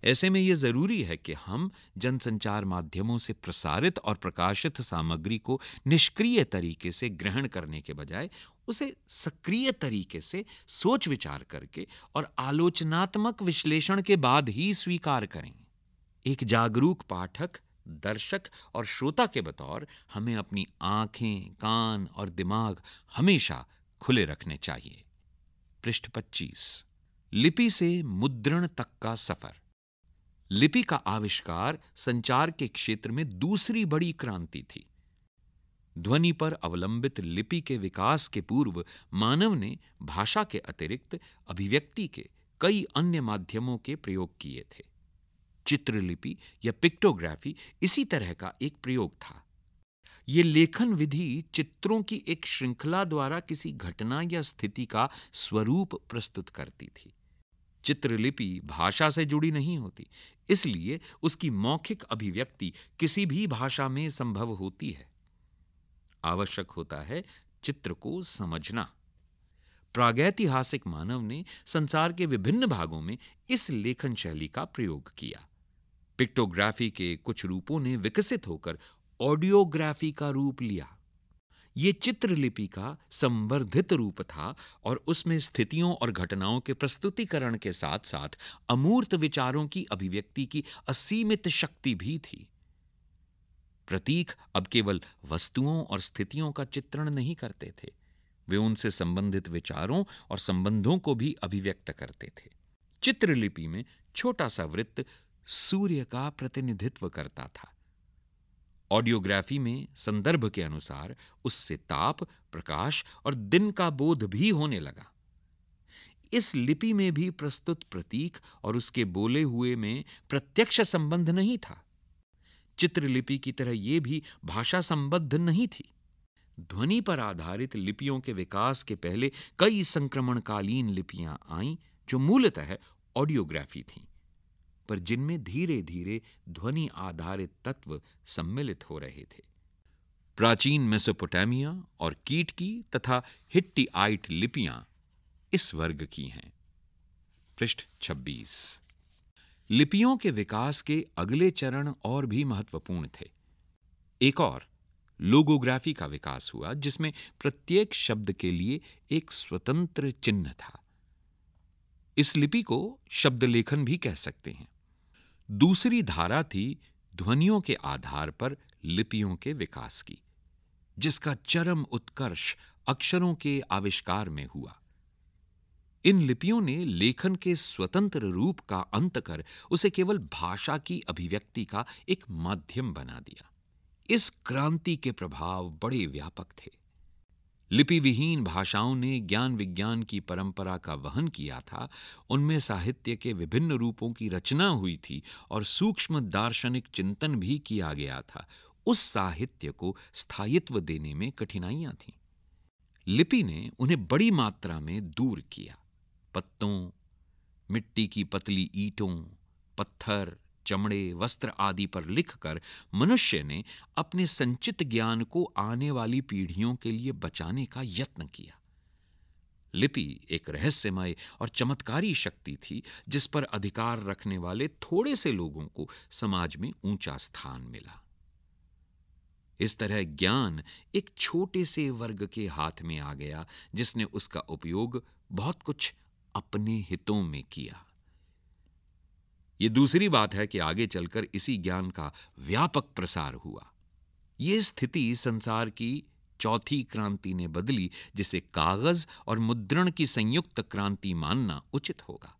ऐसे में यह ज़रूरी है कि हम जनसंचार माध्यमों से प्रसारित और प्रकाशित सामग्री को निष्क्रिय तरीके से ग्रहण करने के बजाय उसे सक्रिय तरीके से सोच विचार करके और आलोचनात्मक विश्लेषण के बाद ही स्वीकार करें एक जागरूक पाठक दर्शक और श्रोता के बतौर हमें अपनी आंखें कान और दिमाग हमेशा खुले रखने चाहिए पृष्ठ 25 लिपि से मुद्रण तक का सफर लिपि का आविष्कार संचार के क्षेत्र में दूसरी बड़ी क्रांति थी ध्वनि पर अवलंबित लिपि के विकास के पूर्व मानव ने भाषा के अतिरिक्त अभिव्यक्ति के कई अन्य माध्यमों के प्रयोग किए थे चित्रलिपि या पिक्टोग्राफी इसी तरह का एक प्रयोग था ये लेखन विधि चित्रों की एक श्रृंखला द्वारा किसी घटना या स्थिति का स्वरूप प्रस्तुत करती थी चित्रलिपि भाषा से जुड़ी नहीं होती इसलिए उसकी मौखिक अभिव्यक्ति किसी भी भाषा में संभव होती है आवश्यक होता है चित्र को समझना प्रागैतिहासिक मानव ने संसार के विभिन्न भागों में इस लेखन शैली का प्रयोग किया पिक्टोग्राफी के कुछ रूपों ने विकसित होकर ऑडियोग्राफी का रूप लिया ये चित्रलिपि का संवर्धित रूप था और उसमें स्थितियों और घटनाओं के प्रस्तुतिकरण के साथ साथ अमूर्त विचारों की अभिव्यक्ति की असीमित शक्ति भी थी प्रतीक अब केवल वस्तुओं और स्थितियों का चित्रण नहीं करते थे वे उनसे संबंधित विचारों और संबंधों को भी अभिव्यक्त करते थे चित्रलिपि में छोटा सा वृत्त सूर्य का प्रतिनिधित्व करता था ऑडियोग्राफी में संदर्भ के अनुसार उससे ताप प्रकाश और दिन का बोध भी होने लगा इस लिपि में भी प्रस्तुत प्रतीक और उसके बोले हुए में प्रत्यक्ष संबंध नहीं था चित्रलिपि की तरह ये भी भाषा संबद्ध नहीं थी ध्वनि पर आधारित लिपियों के विकास के पहले कई संक्रमणकालीन लिपियां आईं जो मूलतः ऑडियोग्राफी थीं पर जिनमें धीरे धीरे ध्वनि आधारित तत्व सम्मिलित हो रहे थे प्राचीन मेसोपोटामिया और कीट की तथा हिट्टी आइट लिपियां इस वर्ग की हैं पृष्ठ 26 लिपियों के विकास के अगले चरण और भी महत्वपूर्ण थे एक और लोगोग्राफी का विकास हुआ जिसमें प्रत्येक शब्द के लिए एक स्वतंत्र चिन्ह था इस लिपि को शब्द लेखन भी कह सकते हैं दूसरी धारा थी ध्वनियों के आधार पर लिपियों के विकास की जिसका चरम उत्कर्ष अक्षरों के आविष्कार में हुआ इन लिपियों ने लेखन के स्वतंत्र रूप का अंत कर उसे केवल भाषा की अभिव्यक्ति का एक माध्यम बना दिया इस क्रांति के प्रभाव बड़े व्यापक थे लिपिविहीन भाषाओं ने ज्ञान विज्ञान की परंपरा का वहन किया था उनमें साहित्य के विभिन्न रूपों की रचना हुई थी और सूक्ष्म दार्शनिक चिंतन भी किया गया था उस साहित्य को स्थायित्व देने में कठिनाइयां थीं लिपि ने उन्हें बड़ी मात्रा में दूर किया पत्तों मिट्टी की पतली ईटों पत्थर चमड़े वस्त्र आदि पर लिखकर मनुष्य ने अपने संचित ज्ञान को आने वाली पीढ़ियों के लिए बचाने का यत्न किया लिपि एक रहस्यमय और चमत्कारी शक्ति थी जिस पर अधिकार रखने वाले थोड़े से लोगों को समाज में ऊंचा स्थान मिला इस तरह ज्ञान एक छोटे से वर्ग के हाथ में आ गया जिसने उसका उपयोग बहुत कुछ अपने हितों में किया ये दूसरी बात है कि आगे चलकर इसी ज्ञान का व्यापक प्रसार हुआ ये स्थिति संसार की चौथी क्रांति ने बदली जिसे कागज और मुद्रण की संयुक्त क्रांति मानना उचित होगा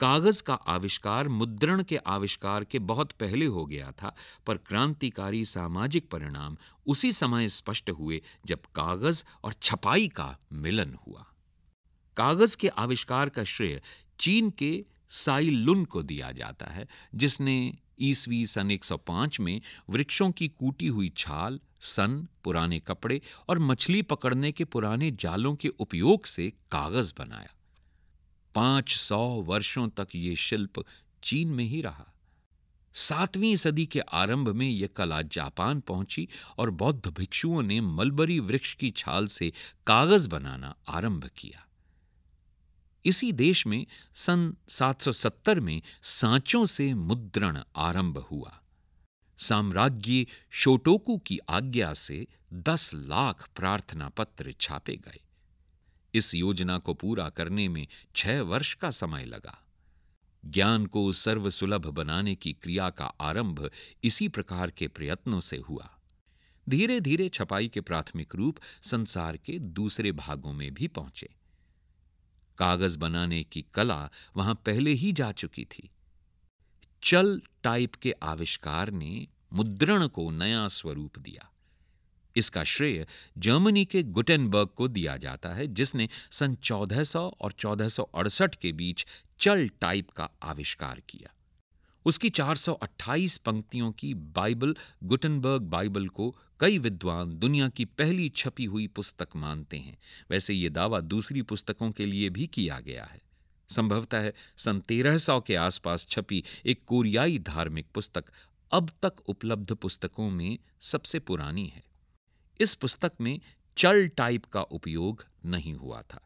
कागज का आविष्कार मुद्रण के आविष्कार के बहुत पहले हो गया था पर क्रांतिकारी सामाजिक परिणाम उसी समय स्पष्ट हुए जब कागज और छपाई का मिलन हुआ कागज के आविष्कार का श्रेय चीन के साई लुन को दिया जाता है जिसने ईसवी सन 105 में वृक्षों की कूटी हुई छाल सन पुराने कपड़े और मछली पकड़ने के पुराने जालों के उपयोग से कागज बनाया पांच सौ वर्षों तक यह शिल्प चीन में ही रहा सातवीं सदी के आरंभ में यह कला जापान पहुंची और बौद्ध भिक्षुओं ने मलबरी वृक्ष की छाल से कागज बनाना आरंभ किया इसी देश में सन 770 में सांचों से मुद्रण आरंभ हुआ साम्राज्ञी शोटोकू की आज्ञा से 10 लाख प्रार्थना पत्र छापे गए इस योजना को पूरा करने में छह वर्ष का समय लगा ज्ञान को सर्वसुलभ बनाने की क्रिया का आरंभ इसी प्रकार के प्रयत्नों से हुआ धीरे धीरे छपाई के प्राथमिक रूप संसार के दूसरे भागों में भी पहुंचे कागज बनाने की कला वहां पहले ही जा चुकी थी चल टाइप के आविष्कार ने मुद्रण को नया स्वरूप दिया इसका श्रेय जर्मनी के गुटेनबर्ग को दिया जाता है जिसने सन 1400 और 1468 के बीच चल टाइप का आविष्कार किया उसकी 428 पंक्तियों की बाइबल गुटेनबर्ग बाइबल को कई विद्वान दुनिया की पहली छपी हुई पुस्तक मानते हैं वैसे ये दावा दूसरी पुस्तकों के लिए भी किया गया है संभवतः सन तेरह सौ के आसपास छपी एक कोरियाई धार्मिक पुस्तक अब तक उपलब्ध पुस्तकों में सबसे पुरानी है इस पुस्तक में चल टाइप का उपयोग नहीं हुआ था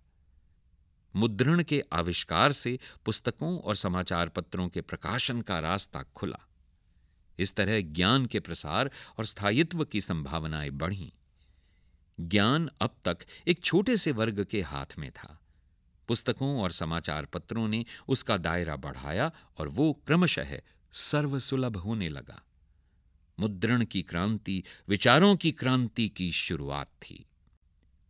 मुद्रण के आविष्कार से पुस्तकों और समाचार पत्रों के प्रकाशन का रास्ता खुला इस तरह ज्ञान के प्रसार और स्थायित्व की संभावनाएं बढ़ीं ज्ञान अब तक एक छोटे से वर्ग के हाथ में था पुस्तकों और समाचार पत्रों ने उसका दायरा बढ़ाया और वो क्रमशः सर्वसुलभ होने लगा मुद्रण की क्रांति विचारों की क्रांति की शुरुआत थी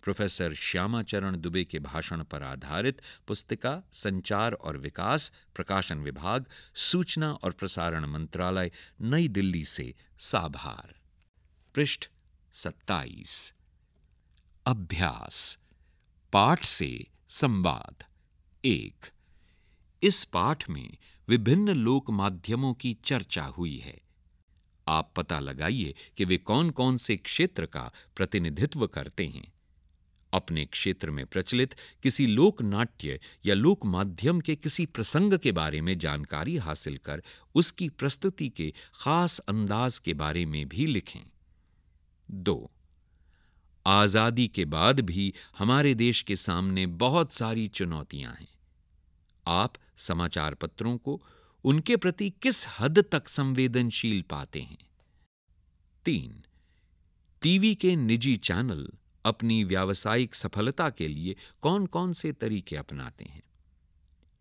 प्रोफेसर श्यामाचरण दुबे के भाषण पर आधारित पुस्तिका संचार और विकास प्रकाशन विभाग सूचना और प्रसारण मंत्रालय नई दिल्ली से साभार पृष्ठ सत्ताईस अभ्यास पाठ से संवाद एक इस पाठ में विभिन्न लोक माध्यमों की चर्चा हुई है आप पता लगाइए कि वे कौन-कौन से क्षेत्र का प्रतिनिधित्व करते हैं अपने क्षेत्र में प्रचलित किसी लोक नाट्य या लोक माध्यम के किसी प्रसंग के बारे में जानकारी हासिल कर उसकी प्रस्तुति के खास अंदाज के बारे में भी लिखें दो आज़ादी के बाद भी हमारे देश के सामने बहुत सारी चुनौतियां हैं आप समाचार पत्रों को उनके प्रति किस हद तक संवेदनशील पाते हैं तीन टीवी के निजी चैनल अपनी व्यावसायिक सफलता के लिए कौन कौन से तरीके अपनाते हैं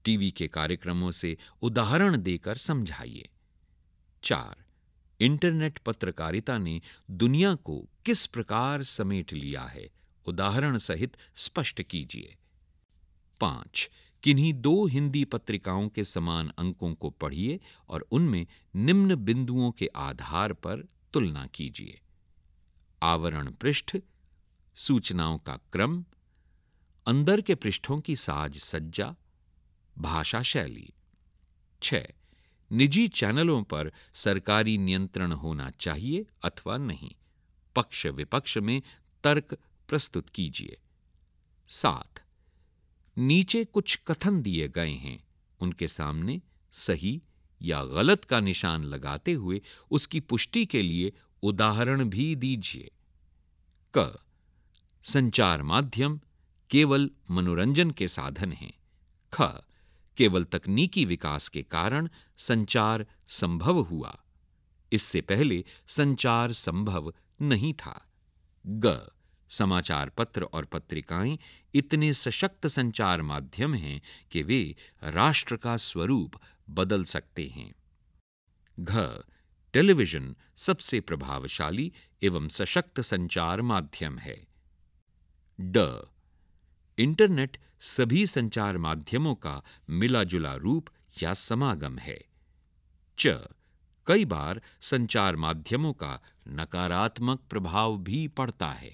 टीवी के कार्यक्रमों से उदाहरण देकर समझाइए चार इंटरनेट पत्रकारिता ने दुनिया को किस प्रकार समेट लिया है उदाहरण सहित स्पष्ट कीजिए पांच किन्हीं दो हिंदी पत्रिकाओं के समान अंकों को पढ़िए और उनमें निम्न बिंदुओं के आधार पर तुलना कीजिए आवरण पृष्ठ सूचनाओं का क्रम अंदर के पृष्ठों की साज सज्जा भाषा शैली छह निजी चैनलों पर सरकारी नियंत्रण होना चाहिए अथवा नहीं पक्ष विपक्ष में तर्क प्रस्तुत कीजिए सात नीचे कुछ कथन दिए गए हैं उनके सामने सही या गलत का निशान लगाते हुए उसकी पुष्टि के लिए उदाहरण भी दीजिए क संचार माध्यम केवल मनोरंजन के साधन हैं ख केवल तकनीकी विकास के कारण संचार संभव हुआ इससे पहले संचार संभव नहीं था ग समाचार पत्र और पत्रिकाएं इतने सशक्त संचार माध्यम हैं कि वे राष्ट्र का स्वरूप बदल सकते हैं घ टेलीविजन सबसे प्रभावशाली एवं सशक्त संचार माध्यम है ड इंटरनेट सभी संचार माध्यमों का मिला जुला रूप या समागम है च कई बार संचार माध्यमों का नकारात्मक प्रभाव भी पड़ता है